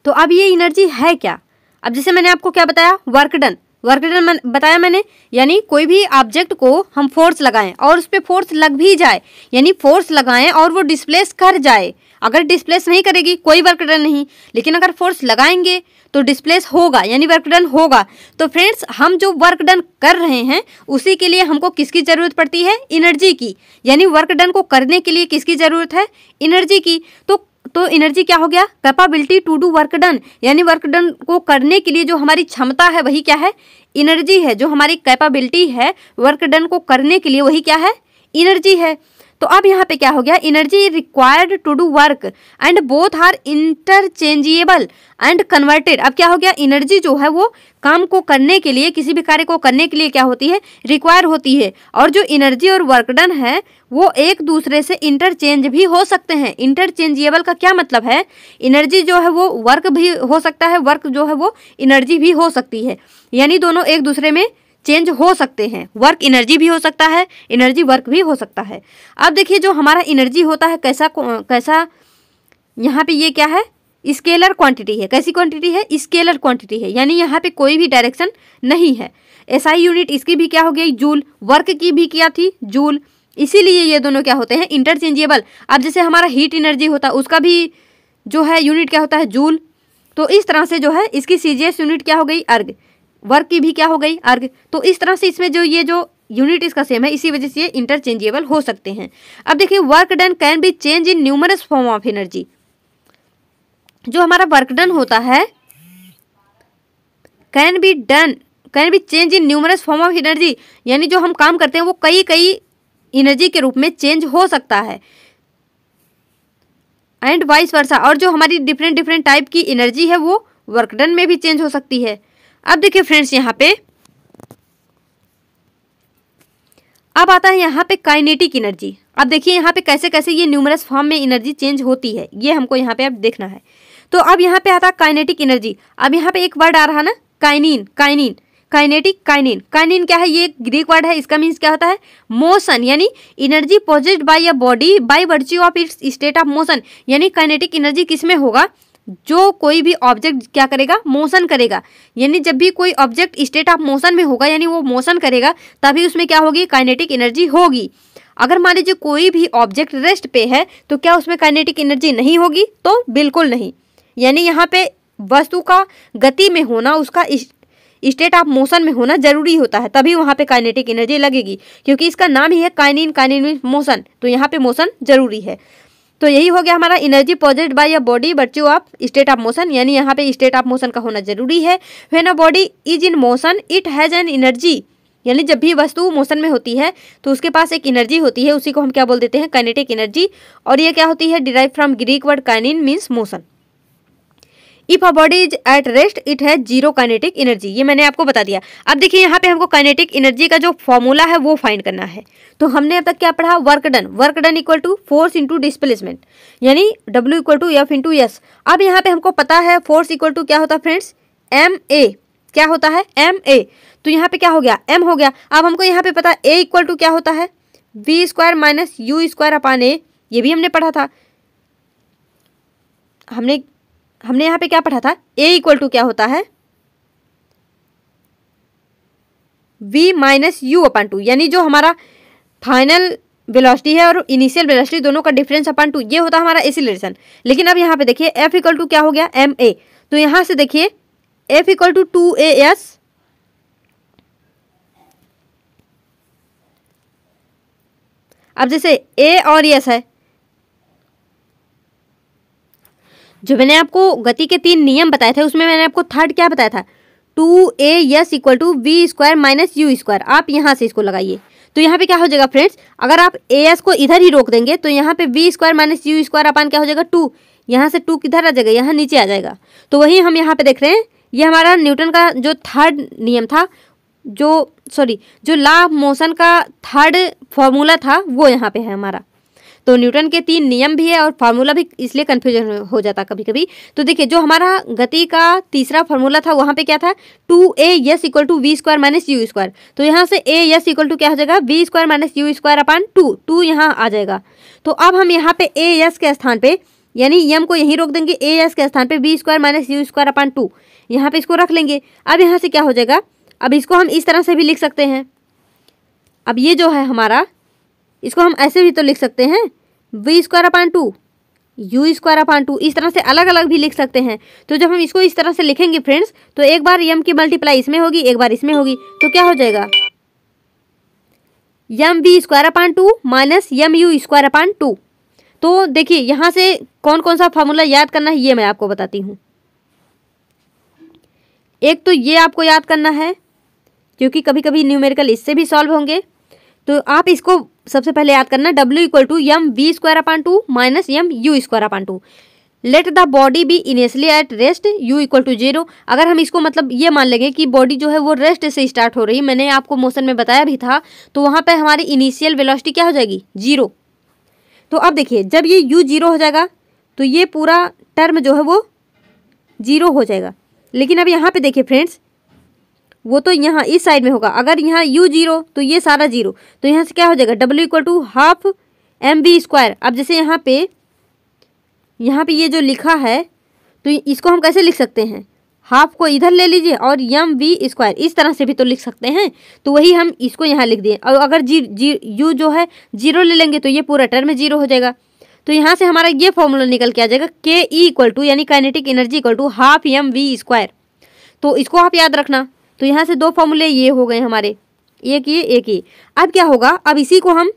तो अब ये एनर्जी है क्या अब जैसे मैंने आपको क्या बताया वर्क डन वर्क डन मन, बताया मैंने यानी कोई भी ऑब्जेक्ट को हम फोर्स लगाएं और उस पर फोर्स लग भी जाए यानी फोर्स लगाएं और वो डिस्प्लेस कर जाए अगर डिस्प्लेस नहीं करेगी कोई वर्क डन नहीं लेकिन अगर फोर्स लगाएंगे तो डिस्प्लेस होगा यानी वर्क डन होगा तो फ्रेंड्स हम जो वर्क डन कर रहे हैं उसी के लिए हमको किसकी ज़रूरत पड़ती है एनर्जी की यानी वर्क डन को करने के लिए किसकी ज़रूरत है एनर्जी की तो तो एनर्जी क्या हो गया capability to do work done यानी वर्क डन को करने के लिए जो हमारी क्षमता है वही क्या है एनर्जी है जो हमारी कैपेबिलिटी है वर्क डन को करने के लिए वही क्या है एनर्जी है तो अब यहाँ पे क्या हो गया energy required to do work and both are interchangeable and converted अब क्या हो गया एनर्जी जो है वो काम को करने के लिए किसी भी कार्य को करने के लिए क्या होती है रिक्वायर होती है और जो एनर्जी और वर्कडन है वो एक दूसरे से इंटरचेंज भी हो सकते हैं इंटरचेंजिएबल का क्या मतलब है एनर्जी जो है वो वर्क भी हो सकता है वर्क जो है वो एनर्जी भी हो सकती है यानी दोनों एक दूसरे में चेंज हो सकते हैं वर्क एनर्जी भी हो सकता है एनर्जी वर्क भी हो सकता है अब देखिए जो हमारा एनर्जी होता है कैसा कैसा यहाँ पे ये क्या है स्केलर क्वांटिटी है कैसी क्वांटिटी है स्केलर क्वांटिटी है यानी यहाँ पे कोई भी डायरेक्शन नहीं है SI यूनिट इसकी भी क्या हो गई जूल वर्क की भी क्या थी जूल इसीलिए ये दोनों क्या होते हैं इंटरचेंजेबल अब जैसे हमारा हीट एनर्जी होता है उसका भी जो है यूनिट क्या होता है जूल तो इस तरह से जो है इसकी सी यूनिट क्या हो गई अर्ग वर्क की भी क्या हो गई अर्घ तो इस तरह से इसमें जो ये जो यूनिट इसका सेम है इसी वजह से ये इंटरचेंजेबल हो सकते हैं अब देखिए work done can be change in numerous form of energy जो हमारा वर्क डन होता है can be done can be change in numerous form of energy यानी जो हम काम करते हैं वो कई कई एनर्जी के रूप में चेंज हो सकता है एंड वाइस वर्षा और जो हमारी डिफरेंट डिफरेंट टाइप की एनर्जी है वो वर्कडन में भी चेंज हो सकती है अब देखिए फ्रेंड्स यहाँ पे अब आता है यहाँ पे काइनेटिक एनर्जी अब देखिए यहाँ पे कैसे कैसे ये न्यूमरस फॉर्म में एनर्जी चेंज होती है ये हमको यहाँ पे अब देखना है तो अब यहाँ पे आता है काइनेटिक एनर्जी अब यहाँ पे एक वर्ड आ रहा ना काइनिन काइनिन काइनेटिक काइनिन काइनिन क्या है ये ग्रीक वर्ड है इसका मीन्स क्या होता है मोशन यानी energy possessed by a body by virtue of its state of motion यानी काइनेटिक एनर्जी किस में होगा जो कोई भी ऑब्जेक्ट क्या करेगा मोशन करेगा यानी जब भी कोई ऑब्जेक्ट स्टेट ऑफ मोशन में होगा यानी वो मोशन करेगा तभी उसमें क्या होगी काइनेटिक एनर्जी होगी अगर मान लीजिए कोई भी ऑब्जेक्ट रेस्ट पे है तो क्या उसमें काइनेटिक एनर्जी नहीं होगी तो बिल्कुल नहीं यानी यहाँ पे वस्तु का गति में होना उसका स्टेट ऑफ मोशन में होना जरूरी होता है तभी वहाँ पे काइनेटिक एनर्जी लगेगी क्योंकि इसका नाम ही है काइनिन काइनिन मोशन तो यहाँ पे मोशन जरूरी है तो यही हो गया हमारा energy possessed by a body बच्चों ऑफ स्टेट ऑफ मोशन यानी यहाँ पे स्टेट ऑफ मोशन का होना जरूरी है when a body is in motion it has an energy यानी जब भी वस्तु मोशन में होती है तो उसके पास एक एनर्जी होती है उसी को हम क्या बोल देते हैं काइनेटिक एनर्जी और ये क्या होती है डिराइव फ्रॉम ग्रीक वर्ड काइनिन means motion if a body is at rest it has zero kinetic energy ये मैंने आपको बता दिया अब देखिए यहाँ पे हमको काइनेटिक एनर्जी का जो फॉर्मूला है वो फाइंड करना है तो हमने अब तक क्या पढ़ा work done work done equal to force into displacement यानी W equal to F into S अब यहाँ पे हमको पता है फोर्स इक्वल टू क्या होता है फ्रेंड्स एम ए क्या होता है एम ए तो यहाँ पे क्या हो गया एम हो गया अब हमको यहाँ पे पता ए इक्वल टू क्या होता है V square minus U square upon A ये भी हमने पढ़ा था हमने हमने यहाँ पे क्या पढ़ा था ए इक्वल टू क्या होता है V minus U upon two यानी जो हमारा फाइनल वेलोसिटी है और इनिशियल वेलोसिटी दोनों का डिफरेंस अपन टू ये होता है हमारा एसिलेशन लेकिन अब यहाँ पे देखिए एफ इक्वल टू क्या हो गया एम ए तो यहाँ से देखिए F equal to two A S अब जैसे ए और यस है जो मैंने आपको गति के तीन नियम बताए थे उसमें मैंने आपको थर्ड क्या बताया था two A S equal to V square minus U square आप यहाँ से इसको लगाइए तो यहाँ पे क्या हो जाएगा फ्रेंड्स अगर आप ए एस को इधर ही रोक देंगे तो यहाँ पे V square minus U square upon क्या हो जाएगा टू यहाँ से टू किधर आ जाएगा यहाँ नीचे आ जाएगा तो वही हम यहाँ पे देख रहे हैं ये हमारा न्यूटन का जो थर्ड नियम था जो सॉरी जो ला मोशन का थर्ड फॉर्मूला था वो यहाँ पे है हमारा तो न्यूटन के तीन नियम भी है और फार्मूला भी इसलिए कन्फ्यूजन हो जाता कभी कभी तो देखिए जो हमारा गति का तीसरा फार्मूला था वहाँ पे क्या था two A S equal to V square minus U square तो यहाँ से ए यस इक्वल टू क्या हो जाएगा V square minus U square upon two two यहाँ आ जाएगा तो अब हम यहाँ पे ए यस के स्थान पर यानी यम को यहीं रोक देंगे ए यस के स्थान पर V square minus U square upon two यहाँ पर इसको रख लेंगे अब यहाँ से क्या हो जाएगा अब इसको हम इस तरह से भी लिख सकते हैं अब ये जो है हमारा इसको हम ऐसे भी तो लिख सकते हैं V square upon two U square upon two इस तरह से अलग अलग भी लिख सकते हैं तो जब हम इसको इस तरह से लिखेंगे फ्रेंड्स तो एक बार यम की मल्टीप्लाई इसमें होगी एक बार इसमें होगी तो क्या हो जाएगा M V square upon two minus M U square upon two तो देखिए यहाँ से कौन कौन सा फार्मूला याद करना है ये मैं आपको बताती हूँ एक तो ये आपको याद करना है क्योंकि कभी कभी न्यूमेरिकल इससे भी सॉल्व होंगे तो आप इसको सबसे पहले याद करना W equal to M V square upon two minus M U square upon two let the body be initially at rest U equal to zero अगर हम इसको मतलब ये मान लेंगे कि बॉडी जो है वो रेस्ट से स्टार्ट हो रही मैंने आपको मोशन में बताया भी था तो वहाँ पर हमारी इनिशियल वेलोसिटी क्या हो जाएगी जीरो तो अब देखिए जब ये यू जीरो हो जाएगा तो ये पूरा टर्म जो है वो जीरो हो जाएगा लेकिन अब यहाँ पे देखिए फ्रेंड्स वो तो यहाँ इस साइड में होगा अगर यहाँ यू जीरो तो ये सारा जीरो तो यहाँ से क्या हो जाएगा W equal to half M B square अब जैसे यहाँ पे यहाँ पे ये जो लिखा है तो इसको हम कैसे लिख सकते हैं हाफ को इधर ले लीजिए और यम वी स्क्वायर इस तरह से भी तो लिख सकते हैं तो वही हम इसको यहाँ लिख दिए और अगर जी जी यू जो है जीरो ले लेंगे तो ये पूरा टर्म जीरो हो जाएगा तो यहाँ से हमारा ये फॉर्मूला निकल के आ जाएगा के ई इक्वल टू यानी kinetic energy equal to half M V square तो इसको आप याद रखना तो यहाँ से दो फॉर्मूले ये हो गए हमारे एक ये एक ये अब क्या होगा अब इसी को हम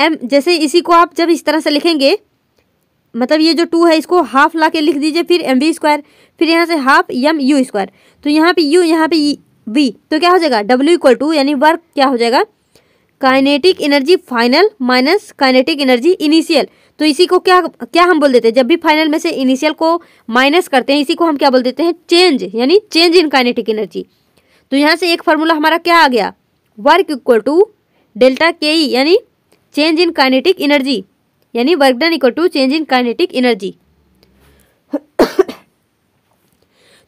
एम जैसे इसी को आप जब इस तरह से लिखेंगे मतलब ये जो टू है इसको हाफ ला के लिख दीजिए फिर एम वी स्क्वायर फिर यहाँ से हाफ एम यू स्क्वायर तो यहाँ पे यू यहाँ पे वी तो क्या हो जाएगा डब्ल्यू इक्वल टू यानी वर्क क्या हो जाएगा kinetic energy final minus kinetic energy initial तो इसी को क्या क्या हम बोल देते हैं जब भी फाइनल में से इनिशियल को माइनस करते हैं इसी को हम क्या बोल देते हैं चेंज यानी चेंज इन काइनेटिक एनर्जी तो यहाँ से एक फार्मूला हमारा क्या आ गया work equal to delta K E यानी चेंज इन काइनेटिक एनर्जी यानी work done equal to change in kinetic energy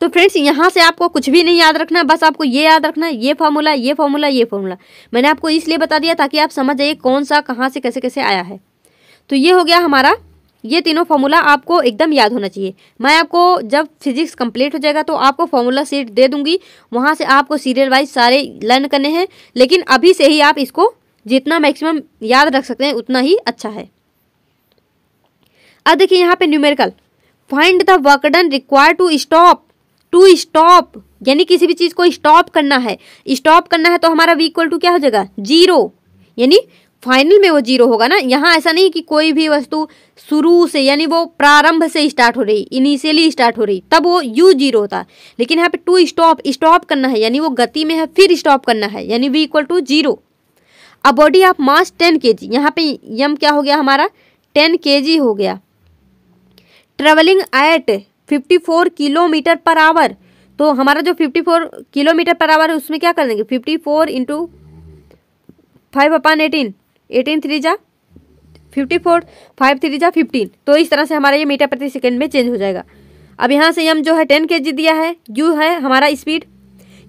तो फ्रेंड्स यहाँ से आपको कुछ भी नहीं याद रखना बस आपको ये याद रखना ये फार्मूला ये फार्मूला ये फार्मूला मैंने आपको इसलिए बता दिया ताकि आप समझ जाइए कौन सा कहाँ से कैसे कैसे आया है तो ये हो गया हमारा ये तीनों फॉर्मूला आपको एकदम याद होना चाहिए मैं आपको जब फिजिक्स कंप्लीट हो जाएगा तो आपको फॉर्मूला सीट दे दूंगी वहाँ से आपको सीरियल वाइज सारे लर्न करने हैं लेकिन अभी से ही आप इसको जितना मैक्सिमम याद रख सकते हैं उतना ही अच्छा है अब देखिए यहाँ पे numerical find the work done require to stop to stop यानी किसी भी चीज़ को स्टॉप करना है स्टॉप करना है तो हमारा वी इक्वल टू क्या हो जाएगा जीरो यानी फाइनल में वो जीरो होगा ना यहाँ ऐसा नहीं कि कोई भी वस्तु शुरू से यानी वो प्रारंभ से स्टार्ट हो रही इनिशियली स्टार्ट हो रही तब वो यू जीरो होता लेकिन यहाँ पे टू स्टॉप स्टॉप करना है यानी वो गति में है फिर स्टॉप करना है यानी वी इक्वल टू जीरो अब body of mass ten K G यहाँ पे यम क्या हो गया हमारा टेन के जी हो गया travelling at fifty four kilometer per hour तो हमारा जो fifty four kilometer per hour है उसमें क्या कर देंगे fifty four into five upon eighteen eighteen three जा फिफ्टी फोर फाइव थ्री जा फिफ्टीन तो इस तरह से हमारा ये मीटर प्रति सेकेंड में चेंज हो जाएगा अब यहाँ से हम जो है टेन के दिया है यू है हमारा स्पीड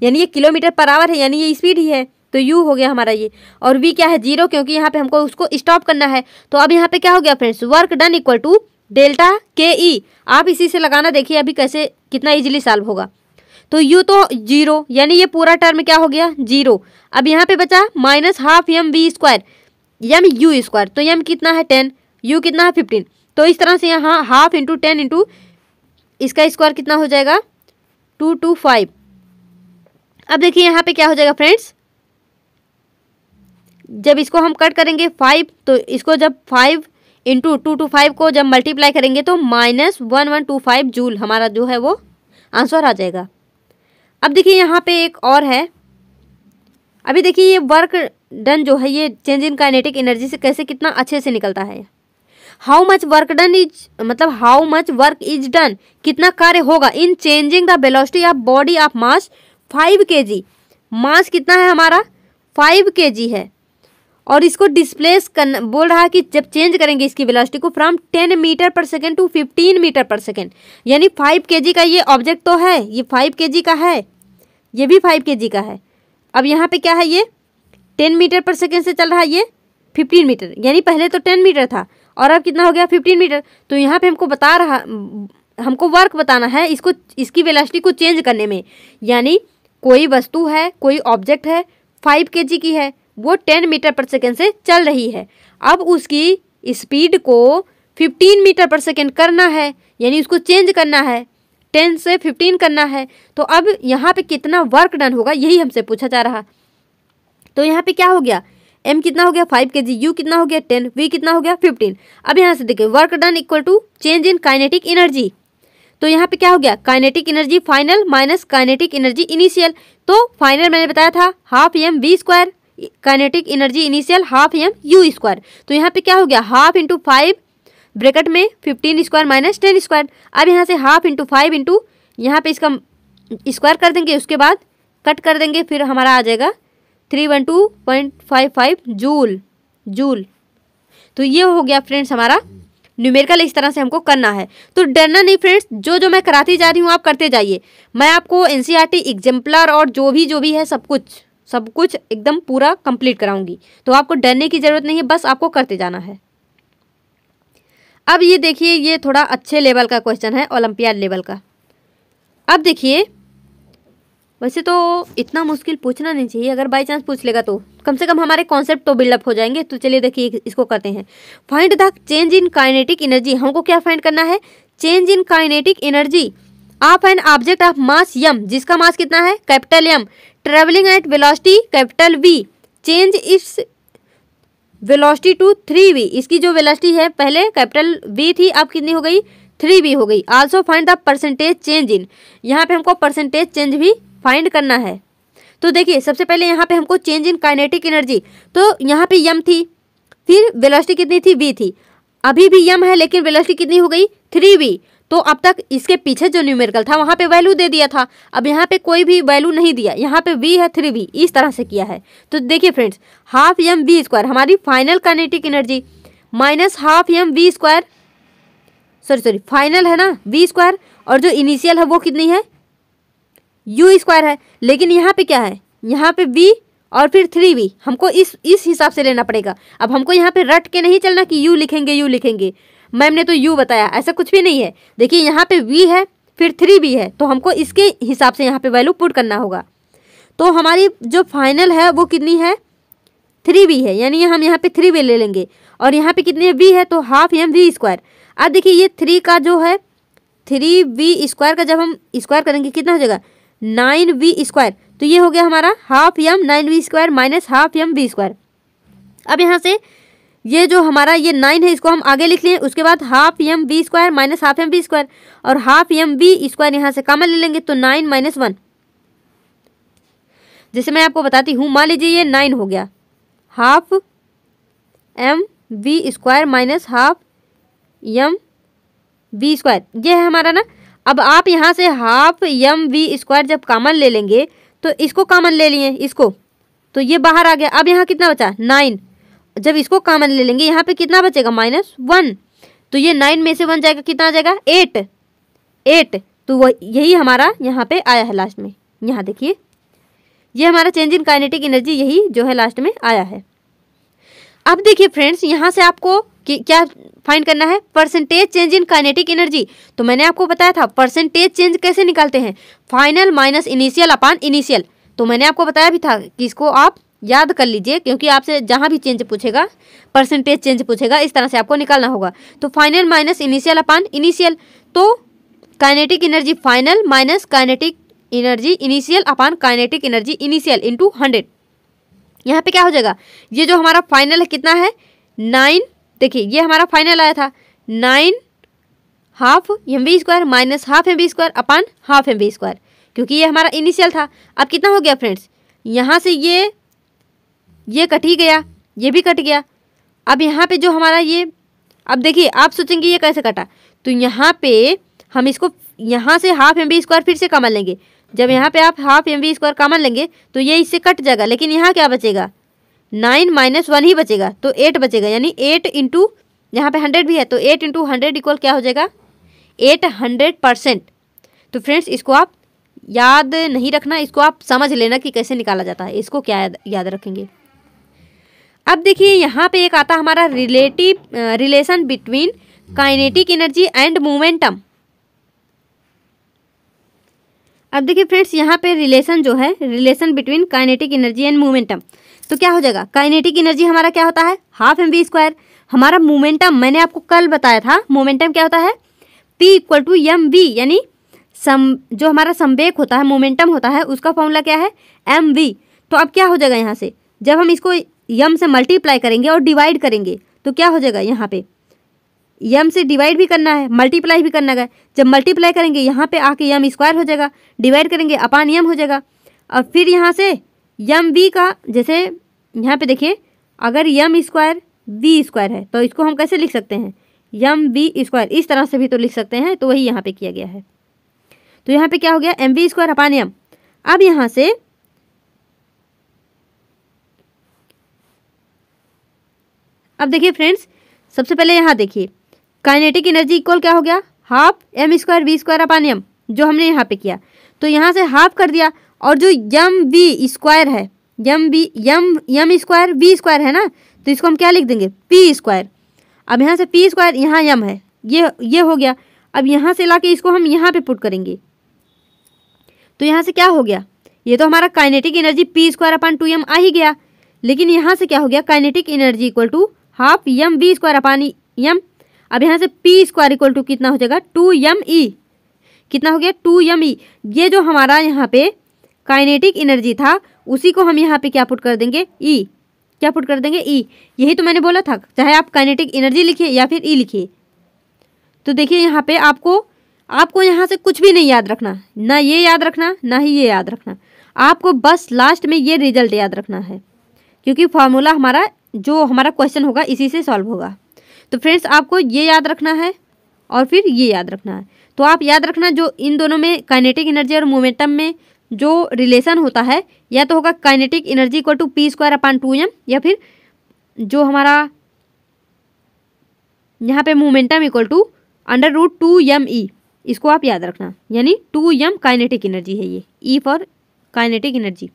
यानी ये किलोमीटर पर आवर है यानी ये स्पीड ही है तो यू हो गया हमारा ये और वी क्या है जीरो क्योंकि यहाँ पे हमको उसको स्टॉप करना है तो अब यहाँ पे क्या हो गया friends work done equal to delta K E आप इसी से लगाना देखिए अभी कैसे कितना इजीली सॉल्व होगा तो यू तो जीरो यानी ये पूरा टर्म क्या हो गया जीरो अब यहाँ पे बचा minus half M V square M U square तो यम कितना है टेन यू कितना है फिफ्टीन तो इस तरह से यहाँ हाफ इंटू टेन इंटू इसका स्क्वायर कितना हो जाएगा टू टू फाइव अब देखिए यहाँ पे क्या हो जाएगा फ्रेंड्स जब इसको हम कट करेंगे फाइव तो इसको जब five into two two five को जब मल्टीप्लाई करेंगे तो minus one one two five joule हमारा जो है वो आंसर आ जाएगा अब देखिए यहाँ पे एक और है अभी देखिए ये वर्क डन जो है ये चेंज इन काइनेटिक एनर्जी से कैसे कितना अच्छे से निकलता है how much work done is मतलब how much work is done कितना कार्य होगा in changing the velocity of body of mass five K G मास कितना है हमारा फाइव के जी है और इसको डिस्प्लेस कर बोल रहा है कि जब चेंज करेंगे इसकी वेलोसिटी को from ten meter per second to fifteen meter per second यानी फाइव के जी का ये ऑब्जेक्ट तो है ये फाइव के जी का है ये भी फाइव के जी का है अब यहाँ पे क्या है ये टेन मीटर पर सेकेंड से चल रहा है ये फिफ्टीन मीटर यानी पहले तो टेन मीटर था और अब कितना हो गया फिफ्टीन मीटर तो यहाँ पे हमको बता रहा हमको वर्क बताना है इसको इसकी वेलासिटी को चेंज करने में यानी कोई वस्तु है कोई ऑब्जेक्ट है फाइव के की है वो टेन मीटर पर सेकेंड से चल रही है अब उसकी स्पीड को फिफ्टीन मीटर पर सेकेंड करना है यानी उसको चेंज करना है टेन से फिफ्टीन करना है तो अब यहाँ पे कितना वर्क डन होगा यही हमसे पूछा जा रहा तो यहाँ पे क्या हो गया एम कितना हो गया फाइव के जी यू कितना हो गया टेन वी कितना हो गया फिफ्टीन अब यहाँ से देखें work done equal to change in kinetic energy तो यहाँ पे क्या हो गया kinetic energy final minus kinetic energy initial तो फाइनल मैंने बताया था half M V square kinetic energy initial half M U square तो यहाँ पे क्या हो गया हाफ इंटू फाइव ब्रेकेट में fifteen square minus ten square अब यहाँ से हाफ इंटू फाइव इंटू यहाँ पे इसका स्क्वायर कर देंगे उसके बाद कट कर देंगे फिर हमारा आ जाएगा three one two point five five joule joule तो ये हो गया फ्रेंड्स हमारा न्यूमेरिकल इस तरह से हमको करना है तो डरना नहीं फ्रेंड्स जो जो मैं कराती जा रही हूँ आप करते जाइए मैं आपको एन सी एग्जाम्पलर और जो भी जो भी है सब कुछ सब कुछ एकदम पूरा कंप्लीट कराऊंगी तो आपको डरने की ज़रूरत नहीं है बस आपको करते जाना है अब ये देखिए ये थोड़ा अच्छे लेवल का क्वेश्चन है ओलंपियाड लेवल का अब देखिए वैसे तो इतना मुश्किल पूछना नहीं चाहिए अगर बाई चांस पूछ लेगा तो कम से कम हमारे कॉन्सेप्ट तो बिल्डअप हो जाएंगे तो चलिए देखिए इसको करते हैं find the change in kinetic energy हमको क्या फाइंड करना है चेंज इन काइनेटिक एनर्जी आप an object of mass M जिसका मास कितना है capital M travelling at velocity capital V change its velocity to three V इसकी जो वेलोसिटी है पहले कैपिटल वी थी अब कितनी हो गई थ्री वी हो गई also find the percentage change in यहाँ पे हमको परसेंटेज चेंज भी फाइंड करना है तो देखिए सबसे पहले यहाँ पे हमको चेंज इन काइनेटिक एनर्जी तो यहाँ पे यम थी फिर वेलोसिटी कितनी थी वी थी अभी भी यम है लेकिन वेलोसिटी कितनी हो गई थ्री वी तो अब तक इसके पीछे जो न्यूमेरिकल था वहाँ पे वैल्यू दे दिया था अब यहाँ पे कोई भी वैल्यू नहीं दिया यहाँ पे वी है थ्री वी इस तरह से किया है तो देखिए friends half M V square हमारी final kinetic energy minus half M V square sorry sorry final है ना वी स्क्वायर और जो इनिशियल है वो कितनी है यू स्क्वायर है लेकिन यहाँ पे क्या है यहाँ पे वी और फिर थ्री वी हमको इस इस हिसाब से लेना पड़ेगा अब हमको यहाँ पे रट के नहीं चलना कि यू लिखेंगे यू लिखेंगे मैम ने तो यू बताया ऐसा कुछ भी नहीं है देखिए यहाँ पे वी है फिर थ्री वी है तो हमको इसके हिसाब से यहाँ पे वैल्यू पुट करना होगा तो हमारी जो फाइनल है वो कितनी है थ्री वी है यानी हम यहाँ पर थ्री वी ले लेंगे और यहाँ पर कितनी वी है तो हाफ एम वी स्क्वायर अब देखिए ये थ्री का जो है थ्री वी स्क्वायर का जब हम स्क्वायर करेंगे कितना हो जाएगा नाइन वी स्क्वायर तो ये हो गया हमारा half M nine V square minus half M V square अब यहाँ से ये जो हमारा ये नाइन है इसको हम आगे लिख लें उसके बाद half M B square minus half M B square और हाफ एम बी स्क्वायर यहाँ से कामन ले लेंगे तो नाइन माइनस वन जैसे मैं आपको बताती हूँ मान लीजिए ये नाइन हो गया half M B square minus half M B square ये है हमारा ना अब आप यहाँ से हाफ यम वी स्क्वायर जब कामन ले लेंगे तो इसको कामन ले लिए इसको तो ये बाहर आ गया अब यहाँ कितना बचा नाइन जब इसको कामन ले लेंगे यहाँ पे कितना बचेगा माइनस वन तो ये नाइन में से वन जाएगा कितना आ जाएगा एट एट तो वह यही हमारा यहाँ पे आया है लास्ट में यहाँ देखिए ये हमारा चेंज इन काइनेटिक एनर्जी यही जो है लास्ट में आया है अब देखिए फ्रेंड्स यहाँ से आपको क्या फाइंड करना है percentage change in kinetic energy तो मैंने आपको बताया था परसेंटेज चेंज कैसे निकालते हैं final minus initial upon initial तो मैंने आपको बताया भी था कि इसको आप याद कर लीजिए क्योंकि आपसे जहाँ भी चेंज पूछेगा परसेंटेज चेंज पूछेगा इस तरह से आपको निकालना होगा तो final minus initial upon initial तो kinetic energy final minus kinetic energy initial upon kinetic energy initial into hundred यहाँ पे क्या हो जाएगा ये जो हमारा फाइनल है कितना है नाइन देखिए ये हमारा फाइनल आया था nine half M B square minus half M B square upon half M B square क्योंकि ये हमारा इनिशियल था अब कितना हो गया फ्रेंड्स यहाँ से ये ये कट ही गया ये भी कट गया अब यहाँ पे जो हमारा ये अब देखिए आप सोचेंगे ये कैसे कटा तो यहाँ पे हम इसको यहाँ से हाफ एम बी स्क्वायर फिर से कमा लेंगे जब यहाँ पे आप half M B square common लेंगे तो ये इससे कट जाएगा लेकिन यहाँ क्या बचेगा नाइन माइनस वन ही बचेगा तो एट बचेगा यानी एट इंटू यहाँ पे हंड्रेड भी है तो एट इंटू हंड्रेड इक्वल क्या हो जाएगा एट हंड्रेड परसेंट तो फ्रेंड्स इसको आप याद नहीं रखना इसको आप समझ लेना कि कैसे निकाला जाता है इसको क्या याद, याद रखेंगे अब देखिए यहाँ पे एक आता हमारा relative relation between kinetic energy and momentum अब देखिए फ्रेंड्स यहाँ पे रिलेशन जो है relation between kinetic energy and momentum तो क्या हो जाएगा काइनेटिक एनर्जी हमारा क्या होता है हाफ एम वी स्क्वायर हमारा मोमेंटम मैंने आपको कल बताया था मोमेंटम क्या होता है P equal to M V यानी सम जो हमारा संवेक होता है मोमेंटम होता है उसका फॉर्मूला क्या है एम वी तो अब क्या हो जाएगा यहाँ से जब हम इसको यम से मल्टीप्लाई करेंगे और डिवाइड करेंगे तो क्या हो जाएगा यहाँ पे यम से डिवाइड भी करना है मल्टीप्लाई भी करना है जब मल्टीप्लाई करेंगे यहाँ पे आके यम स्क्वायर हो जाएगा डिवाइड करेंगे अपान यम हो जाएगा और फिर यहाँ से यम वी का जैसे यहाँ पे देखिए अगर यम स्क्वायर वी स्क्वायर है तो इसको हम कैसे लिख सकते हैं यम वी स्क्वायर इस तरह से भी तो लिख सकते हैं तो वही यहाँ पे किया गया है तो यहाँ पे क्या हो गया M V square upon M अब यहाँ से अब देखिए फ्रेंड्स सबसे पहले यहाँ देखिए काइनेटिक एनर्जी इक्वल क्या हो गया half M square V square upon M जो हमने यहाँ पे किया तो यहाँ से हाफ कर दिया और जो यम वी स्क्वायर है M B M M square B square है ना तो इसको हम क्या लिख देंगे पी स्क्वायर अब यहाँ से पी स्क्वायर यहाँ यम है ये ये हो गया अब यहाँ से ला के इसको हम यहाँ पे पुट करेंगे तो यहाँ से क्या हो गया ये तो हमारा kinetic energy P square upon two M आ ही गया लेकिन यहाँ से क्या हो गया kinetic energy equal to half M B square upon M अब यहाँ से पी स्क्वायर इक्वल टू कितना हो जाएगा टू यम ई कितना हो गया टू यम ई ये जो हमारा यहाँ पे काइनेटिक एनर्जी था उसी को हम यहाँ पे क्या पुट कर देंगे ई e. क्या पुट कर देंगे ई e. यही तो मैंने बोला था चाहे आप काइनेटिक एनर्जी लिखिए या फिर ई e लिखिए तो देखिए यहाँ पे आपको आपको यहाँ से कुछ भी नहीं याद रखना ना ये याद रखना ना ही ये याद रखना आपको बस लास्ट में ये रिजल्ट याद रखना है क्योंकि फार्मूला हमारा जो हमारा क्वेश्चन होगा इसी से सॉल्व होगा तो फ्रेंड्स आपको ये याद रखना है और फिर ये याद रखना है तो आप याद रखना जो इन दोनों में काइनेटिक एनर्जी और मोमेंटम में जो रिलेशन होता है या तो होगा kinetic energy equal to P square upon two M या फिर जो हमारा यहाँ पे momentum equal to under root two M E इसको आप याद रखना यानी टू एम काइनेटिक एनर्जी है ये ई फॉर काइनेटिक एनर्जी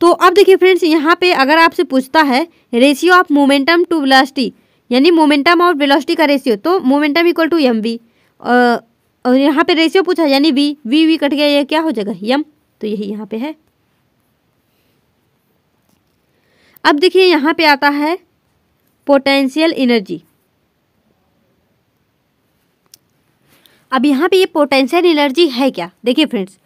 तो अब देखिए फ्रेंड्स यहाँ पे अगर आपसे पूछता है ratio of momentum to velocity यानी मोमेंटम और वेलोसिटी का रेशियो तो momentum equal to M V और यहाँ पे रेशियो पूछा यानी वी वी वी कट गया ये क्या हो जाएगा यम तो यही यहाँ पे है अब देखिए यहाँ पे आता है पोटेंशियल एनर्जी अब यहाँ पे ये पोटेंशियल एनर्जी है क्या देखिए फ्रेंड्स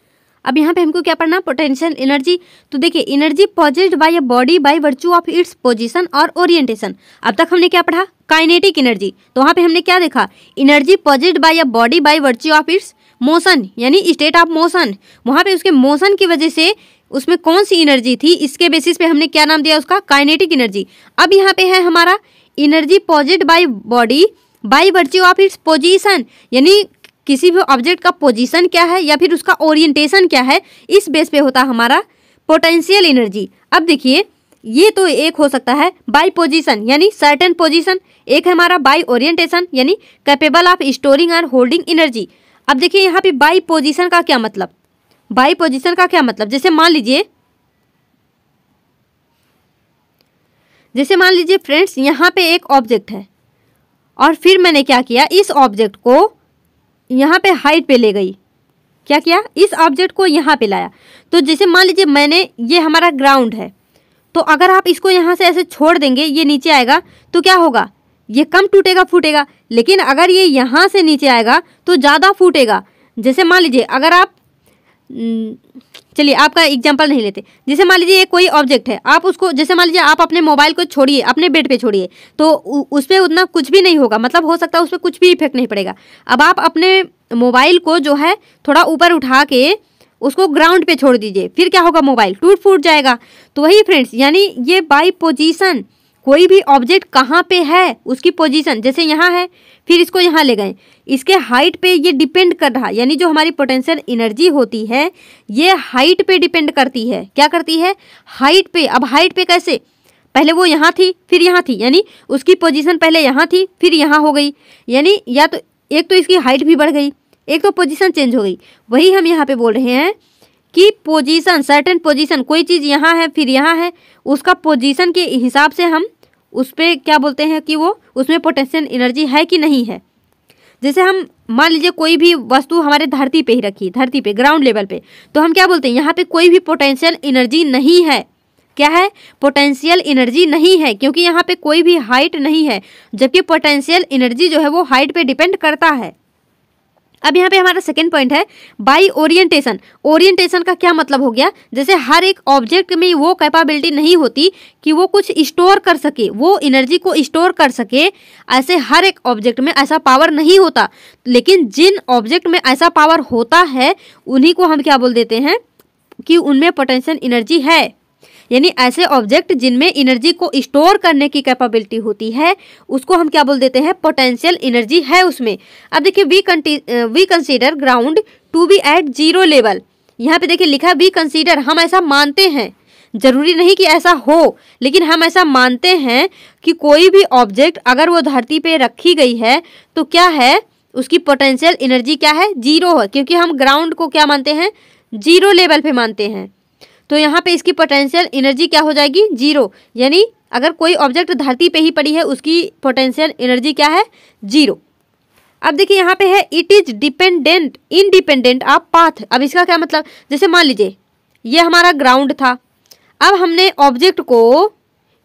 अब यहाँ पे हमको क्या पढ़ना पोटेंशियल एनर्जी तो देखिए energy possessed by a body by virtue of its position और ओरिएंटेशन अब तक हमने क्या पढ़ा काइनेटिक एनर्जी तो वहाँ पे हमने क्या देखा energy possessed by a body by virtue of its motion यानी स्टेट ऑफ मोशन वहाँ पे उसके मोशन की वजह से उसमें कौन सी एनर्जी थी इसके बेसिस पे हमने क्या नाम दिया उसका काइनेटिक एनर्जी अब यहाँ पे है हमारा energy possessed by body by virtue of its position यानी किसी भी ऑब्जेक्ट का पोजीशन क्या है या फिर उसका ओरिएंटेशन क्या है इस बेस पे होता है हमारा पोटेंशियल एनर्जी अब देखिए ये तो एक हो सकता है बाई पोजिशन यानी सर्टन पोजिशन एक है हमारा बाई ओरिएंटेशन यानी capable of storing and holding energy अब देखिए यहाँ पे बाई पोजिशन का क्या मतलब बाई पोजिशन का क्या मतलब जैसे मान लीजिए जैसे मान लीजिए फ्रेंड्स यहाँ पे एक ऑब्जेक्ट है और फिर मैंने क्या किया इस ऑब्जेक्ट को यहाँ पे हाइट पे ले गई क्या किया इस ऑब्जेक्ट को यहाँ पे लाया तो जैसे मान लीजिए मैंने ये हमारा ग्राउंड है तो अगर आप इसको यहाँ से ऐसे छोड़ देंगे ये नीचे आएगा तो क्या होगा ये कम टूटेगा फूटेगा लेकिन अगर ये यहाँ से नीचे आएगा तो ज़्यादा फूटेगा जैसे मान लीजिए अगर आप हम्म, चलिए आपका एग्जाम्पल नहीं लेते जैसे मान लीजिए कोई ऑब्जेक्ट है आप उसको जैसे मान लीजिए आप अपने मोबाइल को छोड़िए अपने बेड पे छोड़िए तो उस पर उतना कुछ भी नहीं होगा मतलब हो सकता है उस पर कुछ भी इफेक्ट नहीं पड़ेगा अब आप अपने मोबाइल को जो है थोड़ा ऊपर उठा के उसको ग्राउंड पे छोड़ दीजिए फिर क्या होगा मोबाइल टूट फूट जाएगा तो वही फ्रेंड्स यानी ये बाई पोजिशन कोई भी ऑब्जेक्ट कहाँ पे है उसकी पोजीशन जैसे यहाँ है फिर इसको यहाँ ले गए इसके हाइट पे ये डिपेंड कर रहा यानी जो हमारी पोटेंशियल एनर्जी होती है ये हाइट पे डिपेंड करती है क्या करती है हाइट पे अब हाइट पे कैसे पहले वो यहाँ थी फिर यहाँ थी यानी उसकी पोजीशन पहले यहाँ थी फिर यहाँ हो गई यानी या तो एक तो इसकी हाइट भी बढ़ गई एक तो पोजिशन चेंज हो गई वही हम यहाँ पर बोल रहे हैं कि पोजीशन सर्टेन पोजीशन कोई चीज़ यहाँ है फिर यहाँ है उसका पोजीशन के हिसाब से हम उस पर क्या बोलते हैं कि वो उसमें पोटेंशियल एनर्जी है कि नहीं है जैसे हम मान लीजिए कोई भी वस्तु हमारे धरती पे ही रखी धरती पे ग्राउंड लेवल पे तो हम क्या बोलते हैं यहाँ पे कोई भी पोटेंशियल एनर्जी नहीं है क्या है पोटेंशियल एनर्जी नहीं है क्योंकि यहाँ पे कोई भी हाइट नहीं है जबकि पोटेंशियल एनर्जी जो है वो हाइट पे डिपेंड करता है अब यहाँ पे हमारा सेकेंड पॉइंट है बाई ओरिएंटेशन ओरिएंटेशन का क्या मतलब हो गया जैसे हर एक ऑब्जेक्ट में वो कैपेबिलिटी नहीं होती कि वो कुछ स्टोर कर सके वो एनर्जी को स्टोर कर सके ऐसे हर एक ऑब्जेक्ट में ऐसा पावर नहीं होता लेकिन जिन ऑब्जेक्ट में ऐसा पावर होता है उन्हीं को हम क्या बोल देते हैं कि उनमें पोटेंशियल एनर्जी है यानी ऐसे ऑब्जेक्ट जिनमें एनर्जी को स्टोर करने की कैपेबिलिटी होती है उसको हम क्या बोल देते हैं पोटेंशियल एनर्जी है उसमें अब देखिए we we consider ground to be at zero level यहाँ पे देखिए लिखा वी कंसीडर हम ऐसा मानते हैं जरूरी नहीं कि ऐसा हो लेकिन हम ऐसा मानते हैं कि कोई भी ऑब्जेक्ट अगर वो धरती पे रखी गई है तो क्या है उसकी पोटेंशियल एनर्जी क्या है जीरो है क्योंकि हम ग्राउंड को क्या मानते हैं जीरो लेवल पे मानते हैं तो यहाँ पे इसकी पोटेंशियल एनर्जी क्या हो जाएगी जीरो यानी अगर कोई ऑब्जेक्ट धरती पे ही पड़ी है उसकी पोटेंशियल एनर्जी क्या है जीरो अब देखिए यहाँ पे है it is dependent independent of path अब इसका क्या मतलब जैसे मान लीजिए ये हमारा ग्राउंड था अब हमने ऑब्जेक्ट को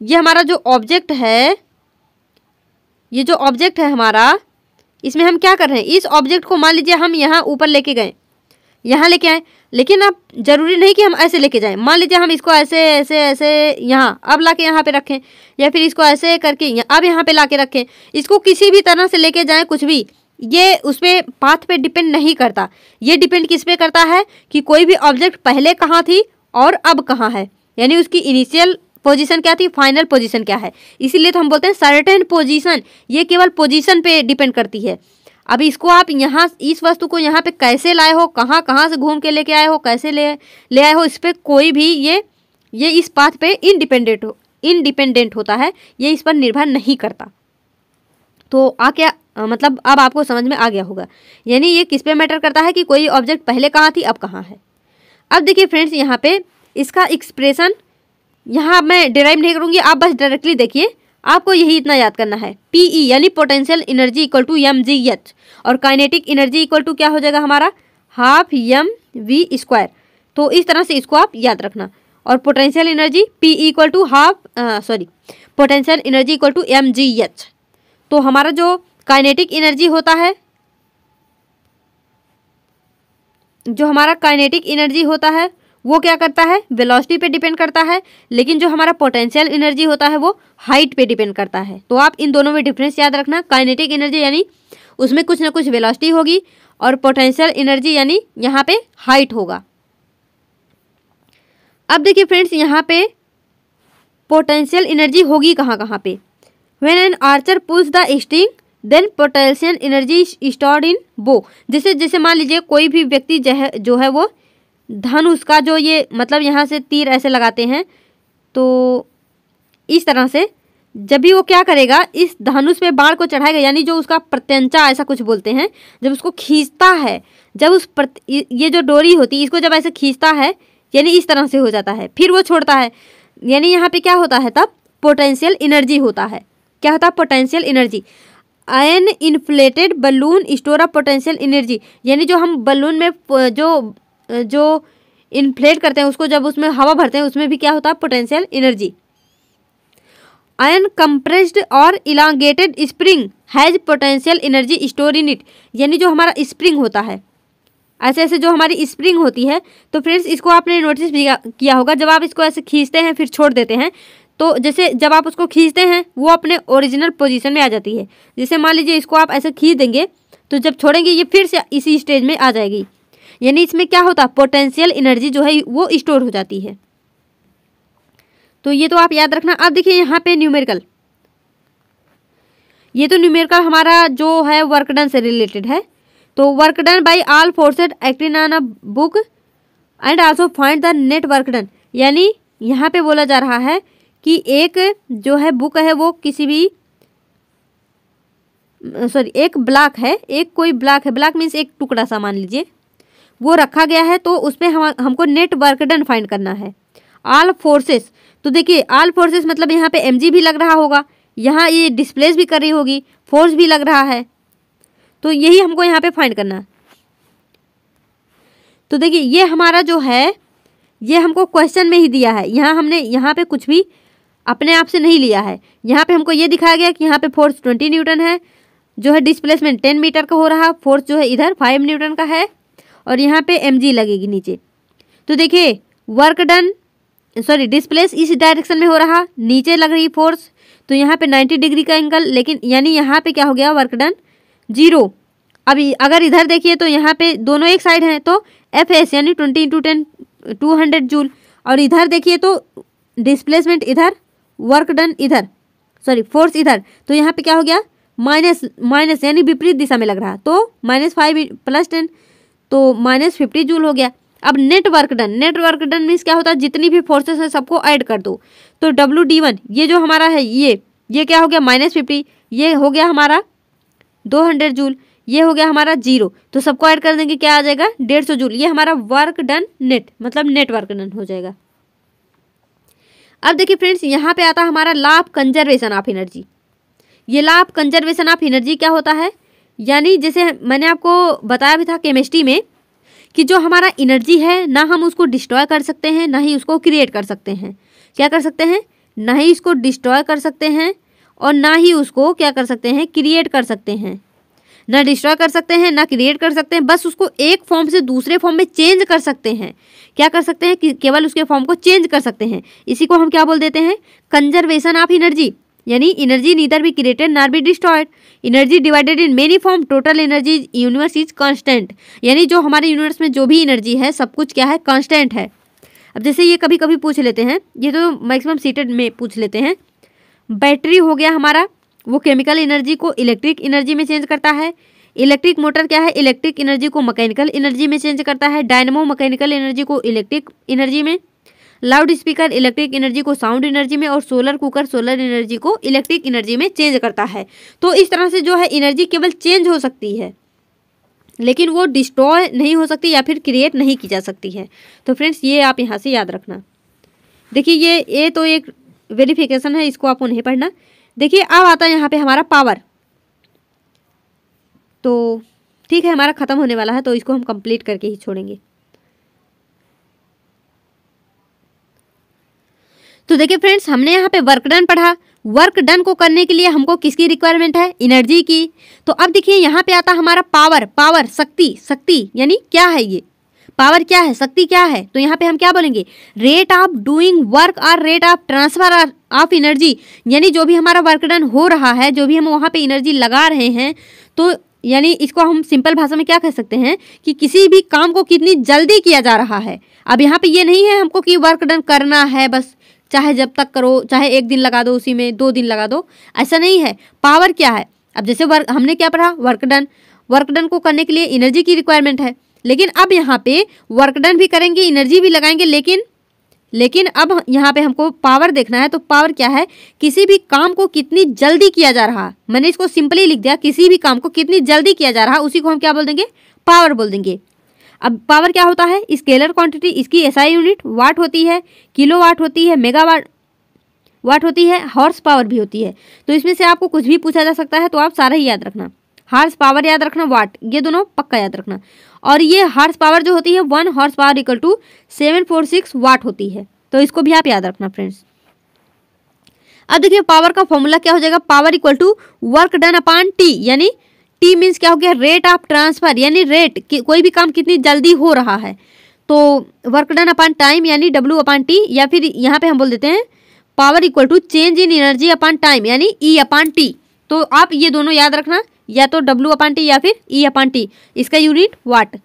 ये हमारा जो ऑब्जेक्ट है ये जो ऑब्जेक्ट है हमारा इसमें हम क्या कर रहे हैं इस ऑब्जेक्ट को मान लीजिए हम यहाँ ऊपर लेके गए यहाँ लेके आए लेकिन अब ज़रूरी नहीं कि हम ऐसे लेके जाएं मान लीजिए हम इसको ऐसे ऐसे ऐसे यहाँ अब ला के यहाँ पर रखें या फिर इसको ऐसे करके अब यहाँ पे ला के रखें इसको किसी भी तरह से लेके जाएं कुछ भी ये उस पर पाथ पे डिपेंड नहीं करता ये डिपेंड किस पे करता है कि कोई भी ऑब्जेक्ट पहले कहाँ थी और अब कहाँ है यानी उसकी इनिशियल पोजीशन क्या थी फाइनल पोजीशन क्या है इसीलिए तो हम बोलते हैं सर्टेन पोजीशन ये केवल पोजीशन पे डिपेंड करती है अब इसको आप यहाँ इस वस्तु को यहाँ पे कैसे लाए हो कहाँ कहाँ से घूम के लेके आए हो कैसे ले ले आए हो इस पर कोई भी ये ये इस पाथ पे इनडिपेंडेंट हो इनडिपेंडेंट होता है ये इस पर निर्भर नहीं करता तो आ क्या मतलब अब आपको समझ में आ गया होगा यानी ये किस पे मैटर करता है कि कोई ऑब्जेक्ट पहले कहाँ थी अब कहाँ है अब देखिए फ्रेंड्स यहाँ पे इसका एक्सप्रेशन यहाँ मैं डिराइव नहीं करूँगी आप बस डायरेक्टली देखिए आपको यही इतना याद करना है पी ई e, यानी potential energy equal to M G H और काइनेटिक एनर्जी इक्वल टू क्या हो जाएगा हमारा हाफ एम वी स्क्वायर तो इस तरह से इसको आप याद रखना और potential energy P equal to half sorry potential energy equal to M G H तो हमारा जो काइनेटिक एनर्जी होता है जो हमारा काइनेटिक एनर्जी होता है वो क्या करता है वेलोसिटी पे डिपेंड करता है लेकिन जो हमारा पोटेंशियल एनर्जी होता है वो हाइट पे डिपेंड करता है तो आप इन दोनों में डिफरेंस याद रखना काइनेटिक एनर्जी यानी उसमें कुछ ना कुछ वेलोसिटी होगी और पोटेंशियल एनर्जी यानी यहाँ पे हाइट होगा अब देखिए फ्रेंड्स यहाँ पे पोटेंशियल एनर्जी होगी कहाँ कहाँ पे when an archer pulls the string then potential energy stored in bow जैसे जैसे मान लीजिए कोई भी व्यक्ति जो है जो है वो धनुष का जो ये मतलब यहाँ से तीर ऐसे लगाते हैं तो इस तरह से जब भी वो क्या करेगा इस धनुष पे बाण को चढ़ाएगा यानी जो उसका प्रत्यंचा ऐसा कुछ बोलते हैं जब उसको खींचता है जब उस प्रत ये जो डोरी होती है इसको जब ऐसे खींचता है यानी इस तरह से हो जाता है फिर वो छोड़ता है यानी यहाँ पे क्या होता है तब पोटेंशियल एनर्जी होता है क्या होता है potential energy an inflated balloon store of potential energy यानी जो हम बलून में जो जो इन्फ्लेट करते हैं उसको जब उसमें हवा भरते हैं उसमें भी क्या होता है पोटेंशियल एनर्जी आयन कंप्रेस्ड और elongated spring has potential energy store in it यानी जो हमारा स्प्रिंग होता है ऐसे ऐसे जो हमारी स्प्रिंग होती है तो फ्रेंड्स इसको आपने नोटिस किया होगा जब आप इसको ऐसे खींचते हैं फिर छोड़ देते हैं तो जैसे जब आप उसको खींचते हैं वो अपने ओरिजिनल पोजीशन में आ जाती है जैसे मान लीजिए इसको आप ऐसे खींच देंगे तो जब छोड़ेंगे ये फिर से इसी स्टेज में आ जाएगी यानी इसमें क्या होता है पोटेंशियल एनर्जी जो है वो स्टोर हो जाती है तो ये तो आप याद रखना अब देखिए यहाँ पे न्यूमेरिकल ये तो न्यूमेरिकल हमारा जो है वर्क डन से रिलेटेड है तो work done by all forced acting on a book and also find the net work done यानी यहाँ पे बोला जा रहा है कि एक जो है बुक है वो किसी भी सॉरी एक ब्लॉक है एक कोई ब्लॉक है ब्लॉक मीन्स एक टुकड़ा सा मान लीजिए वो रखा गया है तो उसमें हम हमको नेट वर्क डन फाइंड करना है आल फोर्सेस तो देखिए आल फोर्सेस मतलब यहाँ पे एम भी लग रहा होगा यहाँ ये डिस्प्लेस भी कर रही होगी फोर्स भी लग रहा है तो यही हमको यहाँ पे फाइंड करना तो देखिए ये हमारा जो है ये हमको क्वेश्चन में ही दिया है यहाँ हमने यहाँ पे कुछ भी अपने आप से नहीं लिया है यहाँ पे हमको ये दिखाया गया कि यहाँ पे फोर्स ट्वेंटी न्यूटन है जो है डिस्प्लेसमेंट टेन मीटर का हो रहा फोर्स जो है इधर फाइव न्यूटन का है और यहाँ पे एम जी लगेगी नीचे तो देखिए वर्क डन सॉरी डिस्प्लेस इस डायरेक्शन में हो रहा नीचे लग रही फोर्स तो यहाँ पे 90 डिग्री का एंगल लेकिन यानी यहाँ पे क्या हो गया वर्क डन जीरो अभी अगर इधर देखिए तो यहाँ पे दोनों एक साइड हैं तो एफ एस यानी twenty into ten two hundred joule और इधर देखिए तो डिस्प्लेसमेंट इधर वर्क डन इधर सॉरी फोर्स इधर तो यहाँ पे क्या हो गया माइनस माइनस यानी विपरीत दिशा में लग रहा तो माइनस फाइव प्लस टेन तो माइनस फिफ्टी जूल हो गया अब net work done net work done means क्या होता है जितनी भी फोर्सेस है सबको ऐड कर दो तो डब्ल्यू डी वन ये जो हमारा है ये ये क्या हो गया माइनस फिफ्टी ये हो गया हमारा दो हंड्रेड जूल ये हो गया हमारा जीरो तो सबको ऐड कर देंगे क्या आ जाएगा डेढ़ सौ जूल ये हमारा वर्क डन नेट मतलब नेटवर्क डन हो जाएगा अब देखिए फ्रेंड्स यहाँ पे आता हमारा लाभ कंजर्वेशन ऑफ एनर्जी ये लाभ कंजर्वेशन ऑफ एनर्जी क्या होता है यानी जैसे मैंने आपको बताया भी था केमिस्ट्री में कि जो हमारा एनर्जी है ना हम उसको डिस्ट्रॉय कर सकते हैं ना ही उसको क्रिएट कर सकते हैं क्या कर सकते हैं ना ही इसको डिस्ट्रॉय कर सकते हैं और ना ही उसको क्या कर सकते हैं क्रिएट कर सकते हैं ना डिस्ट्रॉय कर सकते हैं ना क्रिएट कर सकते हैं बस उसको एक फॉर्म से दूसरे फॉर्म में चेंज कर सकते हैं क्या कर सकते हैं केवल उसके फॉर्म को चेंज कर सकते हैं इसी को हम क्या बोल देते हैं कंजर्वेशन ऑफ एनर्जी यानी energy neither be created nor be destroyed energy divided in many form total energy universe is constant यानी जो हमारे यूनिवर्स में जो भी एनर्जी है सब कुछ क्या है कांस्टेंट है अब जैसे ये कभी कभी पूछ लेते हैं ये तो मैक्सिमम सीटेड में पूछ लेते हैं बैटरी हो गया हमारा वो केमिकल एनर्जी को इलेक्ट्रिक एनर्जी में चेंज करता है इलेक्ट्रिक मोटर क्या है इलेक्ट्रिक एनर्जी को मैकेनिकल एनर्जी में चेंज करता है डायनमो मैकेनिकल एनर्जी को इलेक्ट्रिक एनर्जी में लाउड स्पीकर इलेक्ट्रिक एनर्जी को साउंड एनर्जी में और सोलर कुकर सोलर एनर्जी को इलेक्ट्रिक एनर्जी में चेंज करता है तो इस तरह से जो है एनर्जी केवल चेंज हो सकती है लेकिन वो डिस्ट्रॉय नहीं हो सकती या फिर क्रिएट नहीं की जा सकती है तो फ्रेंड्स ये आप यहाँ से याद रखना देखिए ये ये तो एक वेरिफिकेशन है इसको आपको नहीं पढ़ना देखिए अब आता है यहाँ पे हमारा पावर तो ठीक है हमारा ख़त्म होने वाला है तो इसको हम कंप्लीट करके ही छोड़ेंगे तो देखिए फ्रेंड्स हमने यहाँ पे वर्क डन पढ़ा वर्क डन को करने के लिए हमको किसकी रिक्वायरमेंट है एनर्जी की तो अब देखिए यहाँ पे आता हमारा पावर पावर शक्ति शक्ति यानी क्या है ये पावर क्या है शक्ति क्या है तो यहाँ पे हम क्या बोलेंगे रेट ऑफ डूइंग वर्क और rate of transfer of energy यानी जो भी हमारा वर्क डन हो रहा है जो भी हम वहाँ पे एनर्जी लगा रहे हैं तो यानी इसको हम सिंपल भाषा में क्या कह सकते हैं कि किसी भी काम को कितनी जल्दी किया जा रहा है अब यहाँ पे ये नहीं है हमको कि वर्क डन करना है बस चाहे जब तक करो चाहे एक दिन लगा दो उसी में दो दिन लगा दो ऐसा नहीं है पावर क्या है अब जैसे वर्क हमने क्या पढ़ा वर्क डन वर्क डन को करने के लिए एनर्जी की रिक्वायरमेंट है लेकिन अब यहाँ पे वर्क डन भी करेंगे एनर्जी भी लगाएंगे लेकिन लेकिन अब यहाँ पे हमको पावर देखना है तो पावर क्या है किसी भी काम को कितनी जल्दी किया जा रहा मैंने इसको सिंपली लिख दिया किसी भी काम को कितनी जल्दी किया जा रहा उसी को हम क्या बोल देंगे पावर बोल देंगे अब पावर क्या होता है स्केलर क्वांटिटी इसकी एसआई यूनिट वाट होती है किलो वाट होती है मेगा वाट होती है हॉर्स पावर भी होती है तो इसमें से आपको कुछ भी पूछा जा सकता है तो आप सारा ही याद रखना हार्स पावर याद रखना वाट ये दोनों पक्का याद रखना और ये हार्स पावर जो होती है one horse power equal to seven four six watt होती है तो इसको भी आप याद रखना फ्रेंड्स अब देखिए पावर का फॉर्मूला क्या हो जाएगा power equal to work done upon T यानी टी मीन्स क्या हो गया रेट ऑफ ट्रांसफ़र यानी रेट कि कोई भी काम कितनी जल्दी हो रहा है तो वर्क डन अपॉन टाइम यानी डब्ल्यू अपॉन टी या फिर यहाँ पे हम बोल देते हैं power equal to change in energy upon time यानी ई अपॉन टी तो आप ये दोनों याद रखना या तो डब्ल्यू अपॉन टी या फिर ई अपॉन टी इसका यूनिट वाट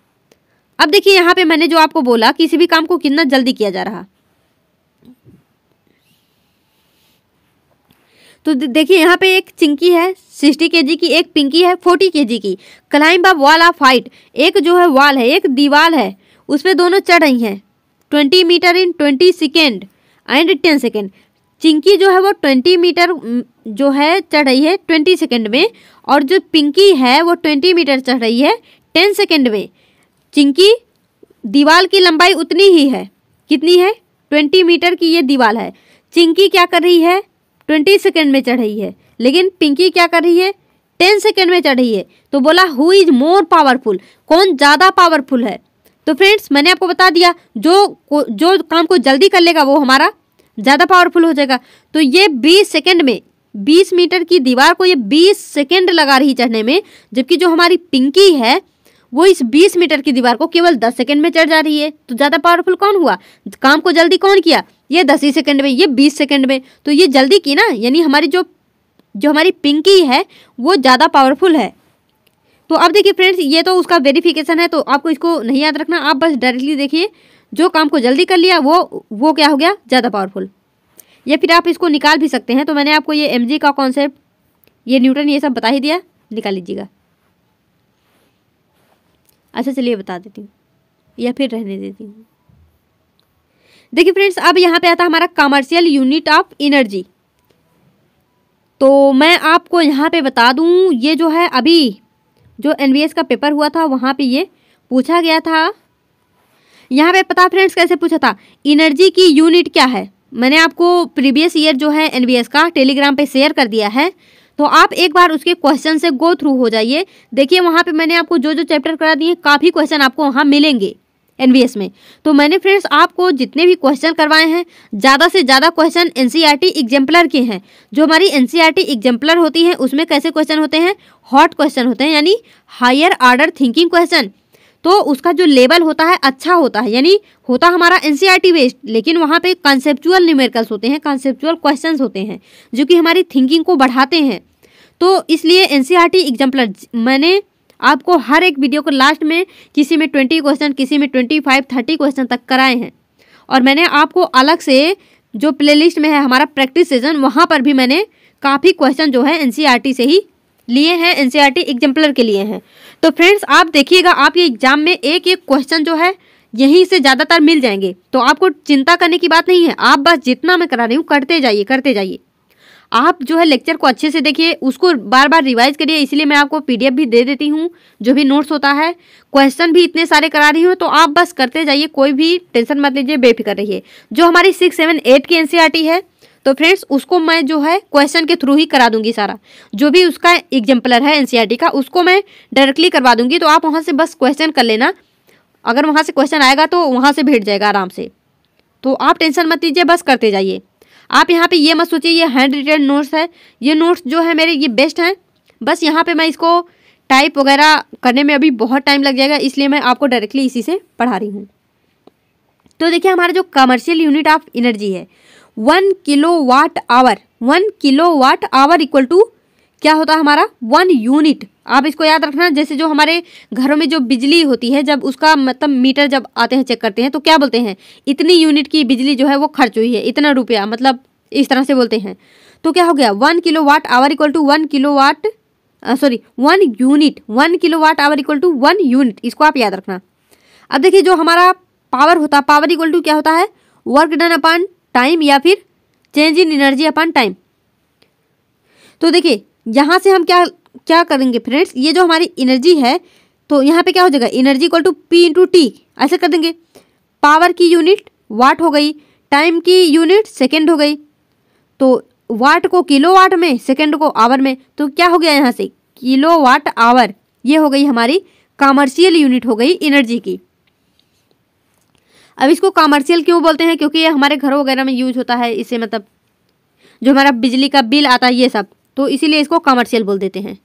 अब देखिए यहाँ पे मैंने जो आपको बोला किसी भी काम को कितना जल्दी किया जा रहा तो देखिए यहाँ पे एक चिंकी है सिक्सटी के की एक पिंकी है फोर्टी के की climb up wall of height एक जो है वॉल है एक दीवार है उस पर दोनों चढ़ रही हैं twenty metre in twenty second and ten second Chinki जो है वो ट्वेंटी मीटर जो है चढ़ रही है ट्वेंटी सेकेंड में और जो पिंकी है वो ट्वेंटी मीटर चढ़ रही है टेन सेकेंड में चिंकी दीवाल की लंबाई उतनी ही है कितनी है ट्वेंटी मीटर की ये दीवार है चिंकी क्या कर रही है ट्वेंटी सेकेंड में चढ़ी है लेकिन पिंकी क्या कर रही है टेन सेकेंड में चढ़ी है तो बोला हु इज मोर पावरफुल कौन ज़्यादा पावरफुल है तो फ्रेंड्स मैंने आपको बता दिया जो जो काम को जल्दी कर लेगा वो हमारा ज़्यादा पावरफुल हो जाएगा तो ये बीस सेकेंड में बीस मीटर की दीवार को ये बीस सेकेंड लगा रही चढ़ने में जबकि जो हमारी पिंकी है वो इस 20 मीटर की दीवार को केवल 10 सेकंड में चढ़ जा रही है तो ज़्यादा पावरफुल कौन हुआ काम को जल्दी कौन किया ये दस ही सेकेंड में ये बीस सेकेंड में तो ये जल्दी की ना यानी हमारी जो जो हमारी पिंकी है वो ज़्यादा पावरफुल है तो अब देखिए फ्रेंड्स ये तो उसका वेरिफिकेशन है तो आपको इसको नहीं याद रखना आप बस डायरेक्टली देखिए जो काम को जल्दी कर लिया वो वो क्या हो गया ज़्यादा पावरफुल या फिर आप इसको निकाल भी सकते हैं तो मैंने आपको ये एम का कॉन्सेप्ट ये न्यूटन ये सब बता ही दिया निकाल लीजिएगा अच्छा चलिए बता देती हूँ या फिर रहने देती हूँ देखिए फ्रेंड्स अब यहाँ पे आता हमारा कमर्शियल यूनिट ऑफ एनर्जी तो मैं आपको यहाँ पे बता दूँ ये जो है अभी जो एन का पेपर हुआ था वहाँ पे ये पूछा गया था यहाँ पे पता फ्रेंड्स कैसे पूछा था एनर्जी की यूनिट क्या है मैंने आपको प्रीवियस ईयर जो है एन का टेलीग्राम पे शेयर कर दिया है तो आप एक बार उसके क्वेश्चन से गो थ्रू हो जाइए देखिए वहाँ पे मैंने आपको जो जो चैप्टर करा दिए काफ़ी क्वेश्चन आपको वहाँ मिलेंगे एन में तो मैंने फ्रेंड्स आपको जितने भी क्वेश्चन करवाए हैं ज़्यादा से ज़्यादा क्वेश्चन एन एग्जाम्पलर के हैं जो हमारी एनसीईआरटी एग्जाम्पलर e होती है उसमें कैसे क्वेश्चन होते हैं हॉट क्वेश्चन होते हैं यानी हायर आर्डर थिंकिंग क्वेश्चन तो उसका जो लेवल होता है अच्छा होता है यानी होता हमारा एन सी बेस्ड लेकिन वहाँ पे कंसेप्चुअल न्यूमेरिकल्स होते हैं कंसेप्चुअल क्वेश्चन होते हैं जो कि हमारी थिंकिंग को बढ़ाते हैं तो इसलिए एन सी एग्जाम्पलर मैंने आपको हर एक वीडियो को लास्ट में किसी में ट्वेंटी क्वेश्चन किसी में ट्वेंटी फाइव थर्टी क्वेश्चन तक कराए हैं और मैंने आपको अलग से जो प्लेलिस्ट में है हमारा प्रैक्टिस सेशन वहाँ पर भी मैंने काफ़ी क्वेश्चन जो है एन e से ही लिए हैं एनसीईआरटी एग्जाम्पलर e के लिए हैं तो फ्रेंड्स आप देखिएगा आप ये एग्जाम में एक एक क्वेश्चन जो है यहीं से ज़्यादातर मिल जाएंगे तो आपको चिंता करने की बात नहीं है आप बस जितना मैं करा रही हूँ करते जाइए करते जाइए आप जो है लेक्चर को अच्छे से देखिए उसको बार बार रिवाइज करिए इसलिए मैं आपको पीडीएफ भी दे देती हूँ जो भी नोट्स होता है क्वेश्चन भी इतने सारे करा रही हूँ तो आप बस करते जाइए कोई भी टेंशन मत लीजिए बेफिक्र रहिए जो हमारी सिक्स सेवन एट की एनसीईआरटी e है तो फ्रेंड्स उसको मैं जो है क्वेश्चन के थ्रू ही करा दूंगी सारा जो भी उसका एग्जाम्पलर है एनसीईआरटी e का उसको मैं डायरेक्टली करवा दूंगी तो आप वहाँ से बस क्वेश्चन कर लेना अगर वहाँ से क्वेश्चन आएगा तो वहाँ से भेट जाएगा आराम से तो आप टेंशन मत लीजिए बस करते जाइए आप यहाँ पर ये मत सोचिए ये हैंड रिटेड नोट्स है ये नोट्स जो है मेरे ये बेस्ट हैं बस यहाँ पर मैं इसको टाइप वगैरह करने में अभी बहुत टाइम लग जाएगा इसलिए मैं आपको डायरेक्टली इसी से पढ़ा रही हूँ तो देखिए हमारा जो कमर्शियल यूनिट ऑफ एनर्जी है one kilo watt hour one kilo watt hour equal to क्या होता है हमारा वन यूनिट आप इसको याद रखना जैसे जो हमारे घरों में जो बिजली होती है जब उसका मतलब मीटर जब आते हैं चेक करते हैं तो क्या बोलते हैं इतनी यूनिट की बिजली जो है वो खर्च हुई है इतना रुपया मतलब इस तरह से बोलते हैं तो क्या हो गया one kilo watt hour equal to one kilo kilowatt sorry one unit one kilo watt hour equal to one unit इसको आप याद रखना अब देखिए जो हमारा पावर होता है पावर इक्वल टू क्या होता है वर्क डन अपॉन टाइम या फिर change in energy upon time तो देखिए यहाँ से हम क्या क्या करेंगे फ्रेंड्स ये जो हमारी एनर्जी है तो यहाँ पे क्या हो जाएगा energy equal to P into T ऐसे कर देंगे पावर की यूनिट वाट हो गई टाइम की यूनिट सेकेंड हो गई तो वाट को किलो वाट में सेकेंड को आवर में तो क्या हो गया यहाँ से किलो वाट आवर ये हो गई हमारी कॉमर्शियल यूनिट हो गई एनर्जी की अब इसको कॉमर्शियल क्यों बोलते हैं क्योंकि ये हमारे घरों वगैरह में यूज होता है इसे मतलब जो हमारा बिजली का बिल आता है ये सब तो इसीलिए इसको कॉमर्शियल बोल देते हैं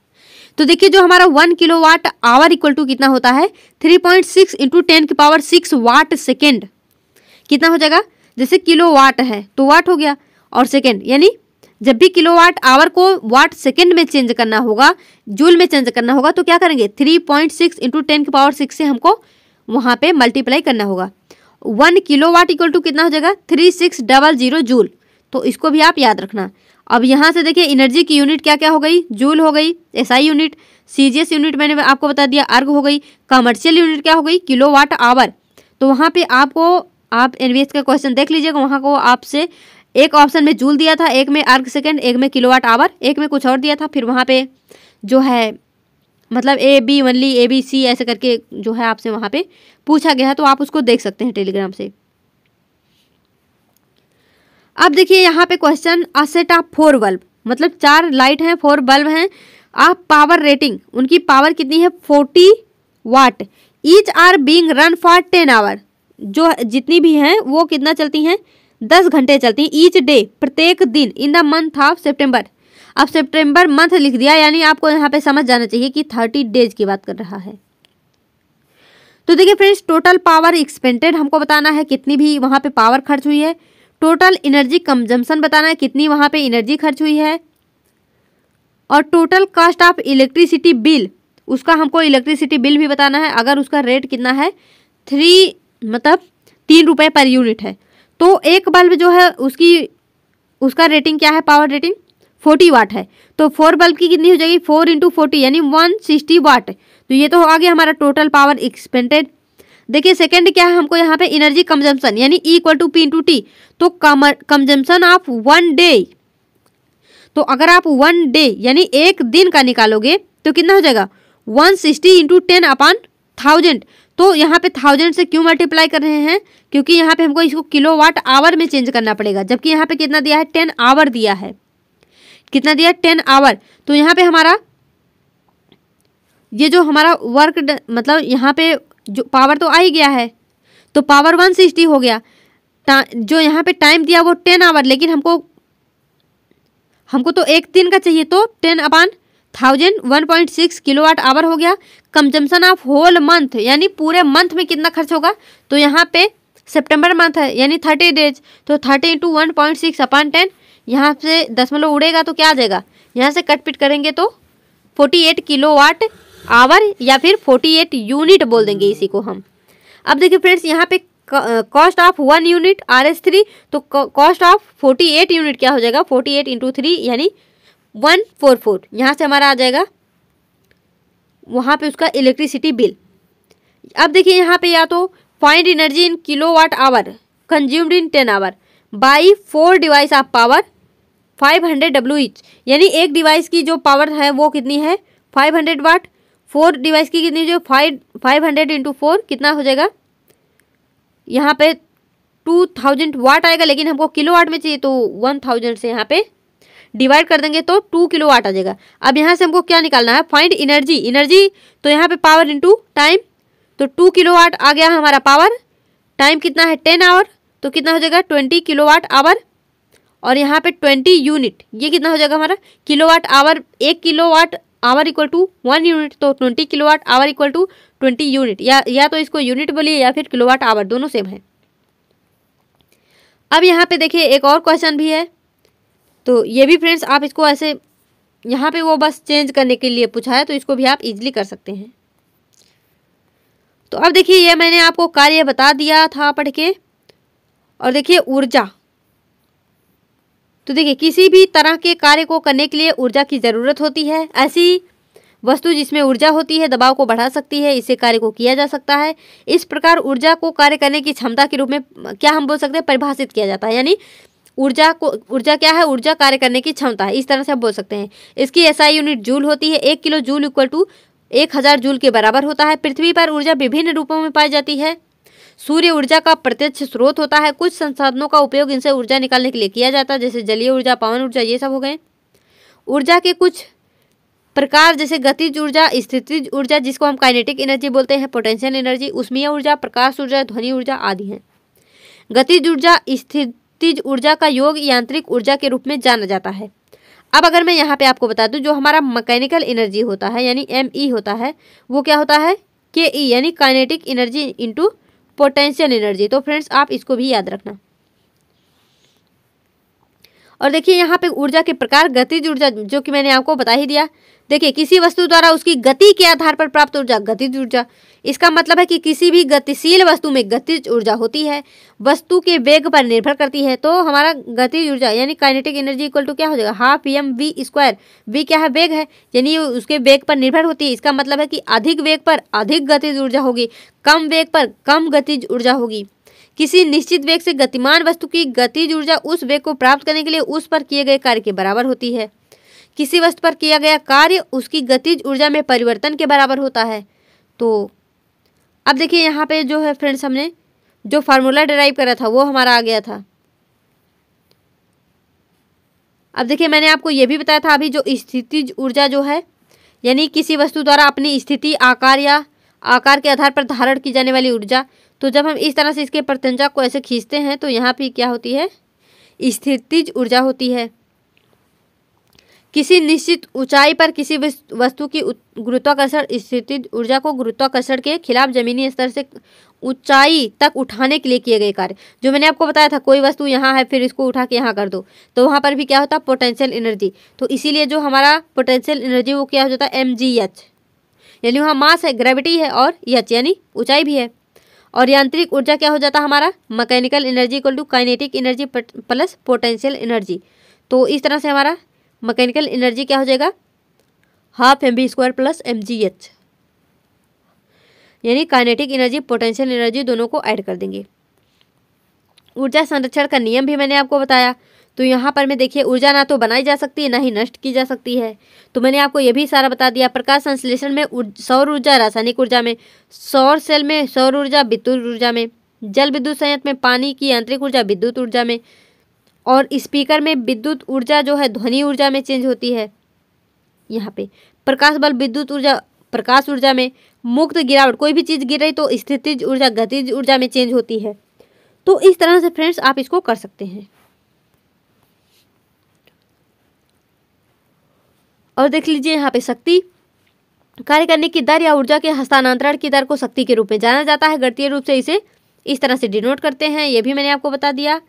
तो देखिए जो हमारा one kilo watt hour equal to कितना होता है three point six into ten की पावर सिक्स वाट सेकेंड कितना हो जाएगा जैसे किलो वाट है तो वाट हो गया और सेकेंड यानी जब भी किलो वाट आवर को वाट सेकेंड में चेंज करना होगा जूल में चेंज करना होगा तो क्या करेंगे three point six into ten की पावर सिक्स से हमको वहाँ पे मल्टीप्लाई करना होगा one kilo kilowatt equal to कितना हो जाएगा three six double zero joule तो इसको भी आप याद रखना अब यहाँ से देखिए एनर्जी की यूनिट क्या क्या हो गई जूल हो गई एसआई यूनिट सीजीएस यूनिट मैंने आपको बता दिया अर्ग हो गई कमर्शियल यूनिट क्या हो गई किलो वाट आवर तो वहाँ पर आपको आप एनवीएस का क्वेश्चन देख लीजिएगा वहाँ को आपसे एक ऑप्शन में जूल दिया था एक में अर्ग सेकेंड एक में किलो वाट आवर एक में कुछ और दिया था फिर वहाँ पे जो है मतलब A B only A B C ऐसे करके जो है आपसे वहाँ पे पूछा गया है तो आप उसको देख सकते हैं टेलीग्राम से अब देखिए यहाँ पे question a set of four bulb मतलब चार लाइट हैं फोर बल्ब हैं आप पावर रेटिंग उनकी पावर कितनी है forty watt each are being run for ten hour जो जितनी भी हैं वो कितना चलती हैं दस घंटे चलती हैं ईच डे प्रत्येक दिन in the month of September अब सितंबर मंथ लिख दिया यानी आपको यहाँ पे समझ जाना चाहिए कि थर्टी डेज की बात कर रहा है तो देखिए फ्रेंड्स टोटल पावर एक्सपेंडेड हमको बताना है कितनी भी वहाँ पे पावर खर्च हुई है टोटल एनर्जी कंजम्पशन बताना है कितनी वहाँ पे एनर्जी खर्च हुई है और total cost of electricity bill उसका हमको इलेक्ट्रिसिटी बिल भी बताना है अगर उसका रेट कितना है थ्री मतलब तीन रुपये पर यूनिट है तो एक बल्ब जो है उसकी उसका रेटिंग क्या है पावर रेटिंग फोर्टी वाट है तो फोर बल्ब की कितनी हो जाएगी फोर इंटू फोर्टी यानी वन सिक्सटी वाट तो ये तो हो गया हमारा टोटल पावर एक्सपेंडेड देखिए सेकंड क्या है हमको यहाँ पे एनर्जी कंजम्पशन यानी equal to P into T तो कंजम्पशन ऑफ वन डे तो अगर आप वन डे यानी एक दिन का निकालोगे तो कितना हो जाएगा one sixty into ten upon thousand तो यहाँ पे थाउजेंड से क्यों मल्टीप्लाई कर रहे हैं क्योंकि यहाँ पे हमको इसको किलो वाट आवर में चेंज करना पड़ेगा जबकि यहाँ पे कितना दिया है टेन आवर दिया है कितना दिया टेन आवर तो यहाँ पे हमारा ये जो हमारा वर्क मतलब यहाँ पे जो पावर तो आ ही गया है तो पावर वन सिक्सटी हो गया जो यहाँ पे टाइम दिया वो टेन आवर लेकिन हमको हमको तो एक दिन का चाहिए तो ten upon thousand one point six kilo वाट आवर हो गया कंजम्पन ऑफ होल मंथ यानी पूरे मंथ में कितना खर्च होगा तो यहाँ पे सितंबर मंथ है यानी थर्टी डेज तो thirty into one point six upon ten यहाँ से दशमलव उड़ेगा तो क्या आ जाएगा यहाँ से कटपिट करेंगे तो फोर्टी एट किलो वाट आवर या फिर फोर्टी एट यूनिट बोल देंगे इसी को हम अब देखिए फ्रेंड्स यहाँ पे cost of one unit R S three तो cost of forty eight unit क्या हो जाएगा फोर्टी एट इंटू थ्री यानी वन फोर फोर यहाँ से हमारा आ जाएगा वहाँ पे उसका इलेक्ट्रिसिटी बिल अब देखिए यहाँ पे या तो find energy in kilo watt hour consumed in ten hour by four device of power five hundred W each यानी एक डिवाइस की जो पावर है वो कितनी है five hundred watt four device की कितनी जो five five hundred into four कितना हो जाएगा यहाँ पे टू थाउजेंड वाट आएगा लेकिन हमको किलो वाट में चाहिए तो वन थाउजेंड से यहाँ पे डिवाइड कर देंगे तो टू किलो वाट आ जाएगा अब यहाँ से हमको क्या निकालना है फाइंड इनर्जी इनर्जी तो यहाँ पे पावर इंटू टाइम तो टू किलो वाट आ गया हमारा पावर टाइम कितना है टेन आवर तो कितना हो जाएगा ट्वेंटी किलो वाट आवर और यहाँ पे ट्वेंटी यूनिट ये कितना हो जाएगा हमारा किलोवाट आवर एक kilowatt hour equal to one unit तो twenty kilowatt hour equal to twenty unit या या तो इसको यूनिट बोलिए या फिर किलोवाट आवर दोनों सेम है अब यहाँ पे देखिए एक और क्वेश्चन भी है तो ये भी फ्रेंड्स आप इसको ऐसे यहाँ पे वो बस चेंज करने के लिए पूछा है तो इसको भी आप इजिली कर सकते हैं तो अब देखिए ये मैंने आपको कार्य बता दिया था पढ़ के और देखिए ऊर्जा तो देखिए किसी भी तरह के कार्य को करने के लिए ऊर्जा की ज़रूरत होती है ऐसी वस्तु जिसमें ऊर्जा होती है दबाव को बढ़ा सकती है इससे कार्य को किया जा सकता है इस प्रकार ऊर्जा को कार्य करने की क्षमता के रूप में क्या हम बोल सकते हैं परिभाषित किया जाता है यानी ऊर्जा को ऊर्जा क्या है ऊर्जा कार्य करने की क्षमता है इस तरह से हम बोल सकते हैं इसकी एसआई यूनिट जूल होती है एक किलो जूल इक्वल टू एक हज़ार जूल के बराबर होता है पृथ्वी पर ऊर्जा विभिन्न रूपों में पाई जाती है सूर्य ऊर्जा का प्रत्यक्ष स्रोत होता है कुछ संसाधनों का उपयोग इनसे ऊर्जा निकालने के लिए किया जाता है जैसे जलीय ऊर्जा पवन ऊर्जा ये सब हो गए ऊर्जा के कुछ प्रकार जैसे गतिज ऊर्जा स्थितिज ऊर्जा जिसको हम काइनेटिक एनर्जी बोलते हैं पोटेंशियल एनर्जी उष्मीय ऊर्जा प्रकाश ऊर्जा ध्वनि ऊर्जा आदि हैं गतिज ऊर्जा स्थितिज ऊर्जा का योग यांत्रिक ऊर्जा के रूप में जाना जाता है अब अगर मैं यहाँ पे आपको बता दूँ जो हमारा मैकेनिकल एनर्जी होता है यानी एम ई e होता है वो क्या होता है के ई e, यानी kinetic energy into potential energy तो फ्रेंड्स आप इसको भी याद रखना और देखिए यहाँ पे ऊर्जा के प्रकार गतिज ऊर्जा जो कि मैंने आपको बता ही दिया देखिए किसी वस्तु द्वारा उसकी गति के आधार पर प्राप्त ऊर्जा गतिज ऊर्जा इसका मतलब है कि किसी भी गतिशील वस्तु में गतिज ऊर्जा होती है वस्तु के वेग पर निर्भर करती है तो हमारा गतिज ऊर्जा यानी काइनेटिक एनर्जी इक्वल टू क्या हो जाएगा half M V square V क्या है वेग है यानी उसके वेग पर निर्भर होती है इसका मतलब है कि अधिक वेग पर अधिक गतिज ऊर्जा होगी कम वेग पर कम गतिज ऊर्जा होगी किसी निश्चित वेग से गतिमान वस्तु की गतिज ऊर्जा उस वेग को प्राप्त करने के लिए उस पर किए गए कार्य के बराबर होती है किसी वस्तु पर किया गया कार्य उसकी गतिज ऊर्जा में परिवर्तन के बराबर होता है तो अब देखिए यहाँ पे जो है फ्रेंड्स हमने जो फार्मूला डराइव करा था वो हमारा आ गया था अब देखिए मैंने आपको ये भी बताया था अभी जो स्थिति ऊर्जा जो है यानी किसी वस्तु द्वारा अपनी स्थिति आकार या आकार के आधार पर धारण की जाने वाली ऊर्जा तो जब हम इस तरह से इसके प्रत्यंजा को ऐसे खींचते हैं तो यहाँ पर क्या होती है स्थितिज ऊर्जा होती है किसी निश्चित ऊंचाई पर किसी वस्तु की गुरुत्वाकर्षण स्थिति ऊर्जा को गुरुत्वाकर्षण के खिलाफ जमीनी स्तर से ऊंचाई तक उठाने के लिए किए गए कार्य जो मैंने आपको बताया था कोई वस्तु यहाँ है फिर इसको उठा के यहाँ कर दो तो वहाँ पर भी क्या होता है पोटेंशियल एनर्जी तो इसीलिए जो हमारा पोटेंशियल एनर्जी वो क्या हो जाता है एम जी एच यानी वहाँ मास है ग्रेविटी है और यच यानी ऊंचाई भी है और यांत्रिक ऊर्जा क्या हो जाता है हमारा mechanical energy equal to kinetic energy plus potential energy तो इस तरह से हमारा मकैनिकल एनर्जी क्या हो जाएगा half M B square plus M G H यानी काइनेटिक एनर्जी पोटेंशियल एनर्जी दोनों को ऐड कर देंगे ऊर्जा संरक्षण का नियम भी मैंने आपको बताया तो यहाँ पर मैं देखिए ऊर्जा ना तो बनाई जा सकती है ना ही नष्ट की जा सकती है तो मैंने आपको यह भी सारा बता दिया प्रकाश संश्लेषण में सौर ऊर्जा रासायनिक ऊर्जा में सौर सेल में सौर ऊर्जा विद्युत ऊर्जा में जल विद्युत संयंत्र में पानी की आंतरिक ऊर्जा विद्युत ऊर्जा में और स्पीकर में विद्युत ऊर्जा जो है ध्वनि ऊर्जा में चेंज होती है यहाँ पे प्रकाश बल विद्युत ऊर्जा प्रकाश ऊर्जा में मुक्त गिरावट कोई भी चीज़ गिर रही तो स्थितिज ऊर्जा गतिज ऊर्जा में चेंज होती है तो इस तरह से फ्रेंड्स आप इसको कर सकते हैं और देख लीजिए यहाँ पे शक्ति कार्य करने की दर या ऊर्जा के हस्तांतरण की दर को शक्ति के रूप में जाना जाता है गणतीय रूप से इसे इस तरह से डिनोट करते हैं ये भी मैंने आपको बता दिया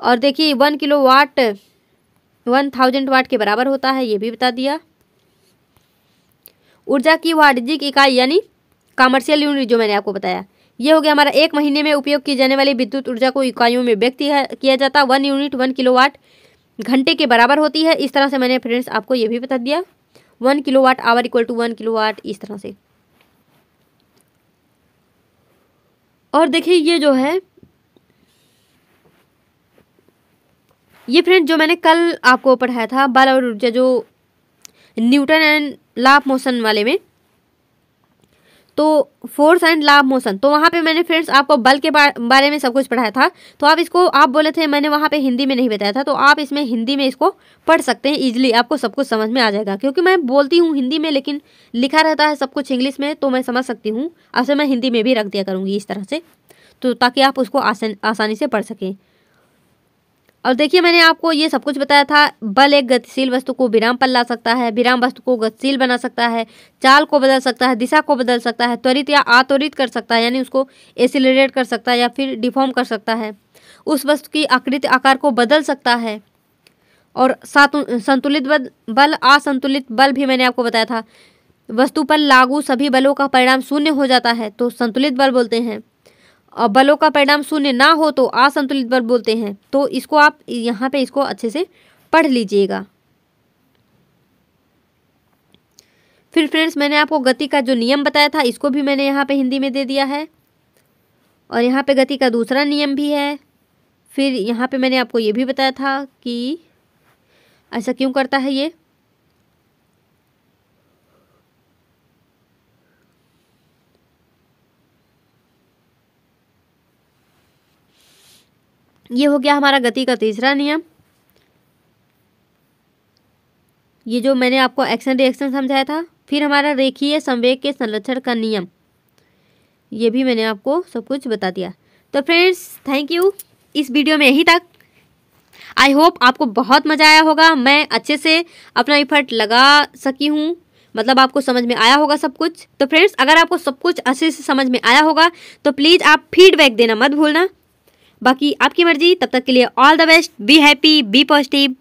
और देखिए one kilo watt one thousand watt के बराबर होता है ये भी बता दिया ऊर्जा की वाणिज्यिक इकाई यानी कॉमर्शियल यूनिट जो मैंने आपको बताया ये हो गया हमारा एक महीने में उपयोग की जाने वाली विद्युत ऊर्जा को इकाइयों में व्यक्त किया जाता वन यूनिट वन किलो घंटे के बराबर होती है इस तरह से मैंने फ्रेंड्स आपको ये भी बता दिया one kilo watt hour equal to one kilo watt इस तरह से और देखिए ये जो है ये फ्रेंड जो मैंने कल आपको पढ़ाया था बल और ऊर्जा जो न्यूटन एंड लाभ मोशन वाले में तो फोर्स एंड लाभ मोशन तो वहाँ पे मैंने फ्रेंड्स आपको बल के बारे में सब कुछ पढ़ाया था तो आप इसको आप बोले थे मैंने वहाँ पे हिंदी में नहीं बताया था तो आप इसमें हिंदी में इसको पढ़ सकते हैं इजीली आपको सब कुछ समझ में आ जाएगा क्योंकि मैं बोलती हूँ हिंदी में लेकिन लिखा रहता है सब कुछ इंग्लिश में तो मैं समझ सकती हूँ अब मैं हिंदी में भी रख दिया करूँगी इस तरह से तो ताकि आप उसको आसानी से पढ़ सकें और देखिए मैंने आपको ये सब कुछ बताया था बल एक गतिशील वस्तु को विराम पर ला सकता है विराम वस्तु को गतिशील बना सकता है चाल को बदल सकता है दिशा को बदल सकता है त्वरित या आत्वरित कर सकता है यानी उसको एसिलरेट कर सकता है या फिर डिफॉर्म कर सकता है उस वस्तु की आकृति आकार को बदल सकता है और संतुलित बल असंतुलित बल भी मैंने आपको बताया था वस्तु पर लागू सभी बलों का परिणाम शून्य हो जाता है तो संतुलित बल बोलते हैं बलों का परिणाम शून्य ना हो तो असंतुलित बल बोलते हैं तो इसको आप यहाँ पे इसको अच्छे से पढ़ लीजिएगा फिर फ्रेंड्स मैंने आपको गति का जो नियम बताया था इसको भी मैंने यहाँ पे हिंदी में दे दिया है और यहाँ पे गति का दूसरा नियम भी है फिर यहाँ पे मैंने आपको ये भी बताया था कि ऐसा क्यों करता है ये ये हो गया हमारा गति का तीसरा नियम ये जो मैंने आपको एक्शन रिएक्शन समझाया था फिर हमारा रेखीय संवेग के संरक्षण का नियम ये भी मैंने आपको सब कुछ बता दिया तो फ्रेंड्स थैंक यू इस वीडियो में यहीं तक आई होप आपको बहुत मज़ा आया होगा मैं अच्छे से अपना इफर्ट लगा सकी हूँ मतलब आपको समझ में आया होगा सब कुछ तो फ्रेंड्स अगर आपको सब कुछ अच्छे से समझ में आया होगा तो प्लीज़ आप फीडबैक देना मत भूलना बाकी आपकी मर्जी तब तक के लिए all the best be happy be positive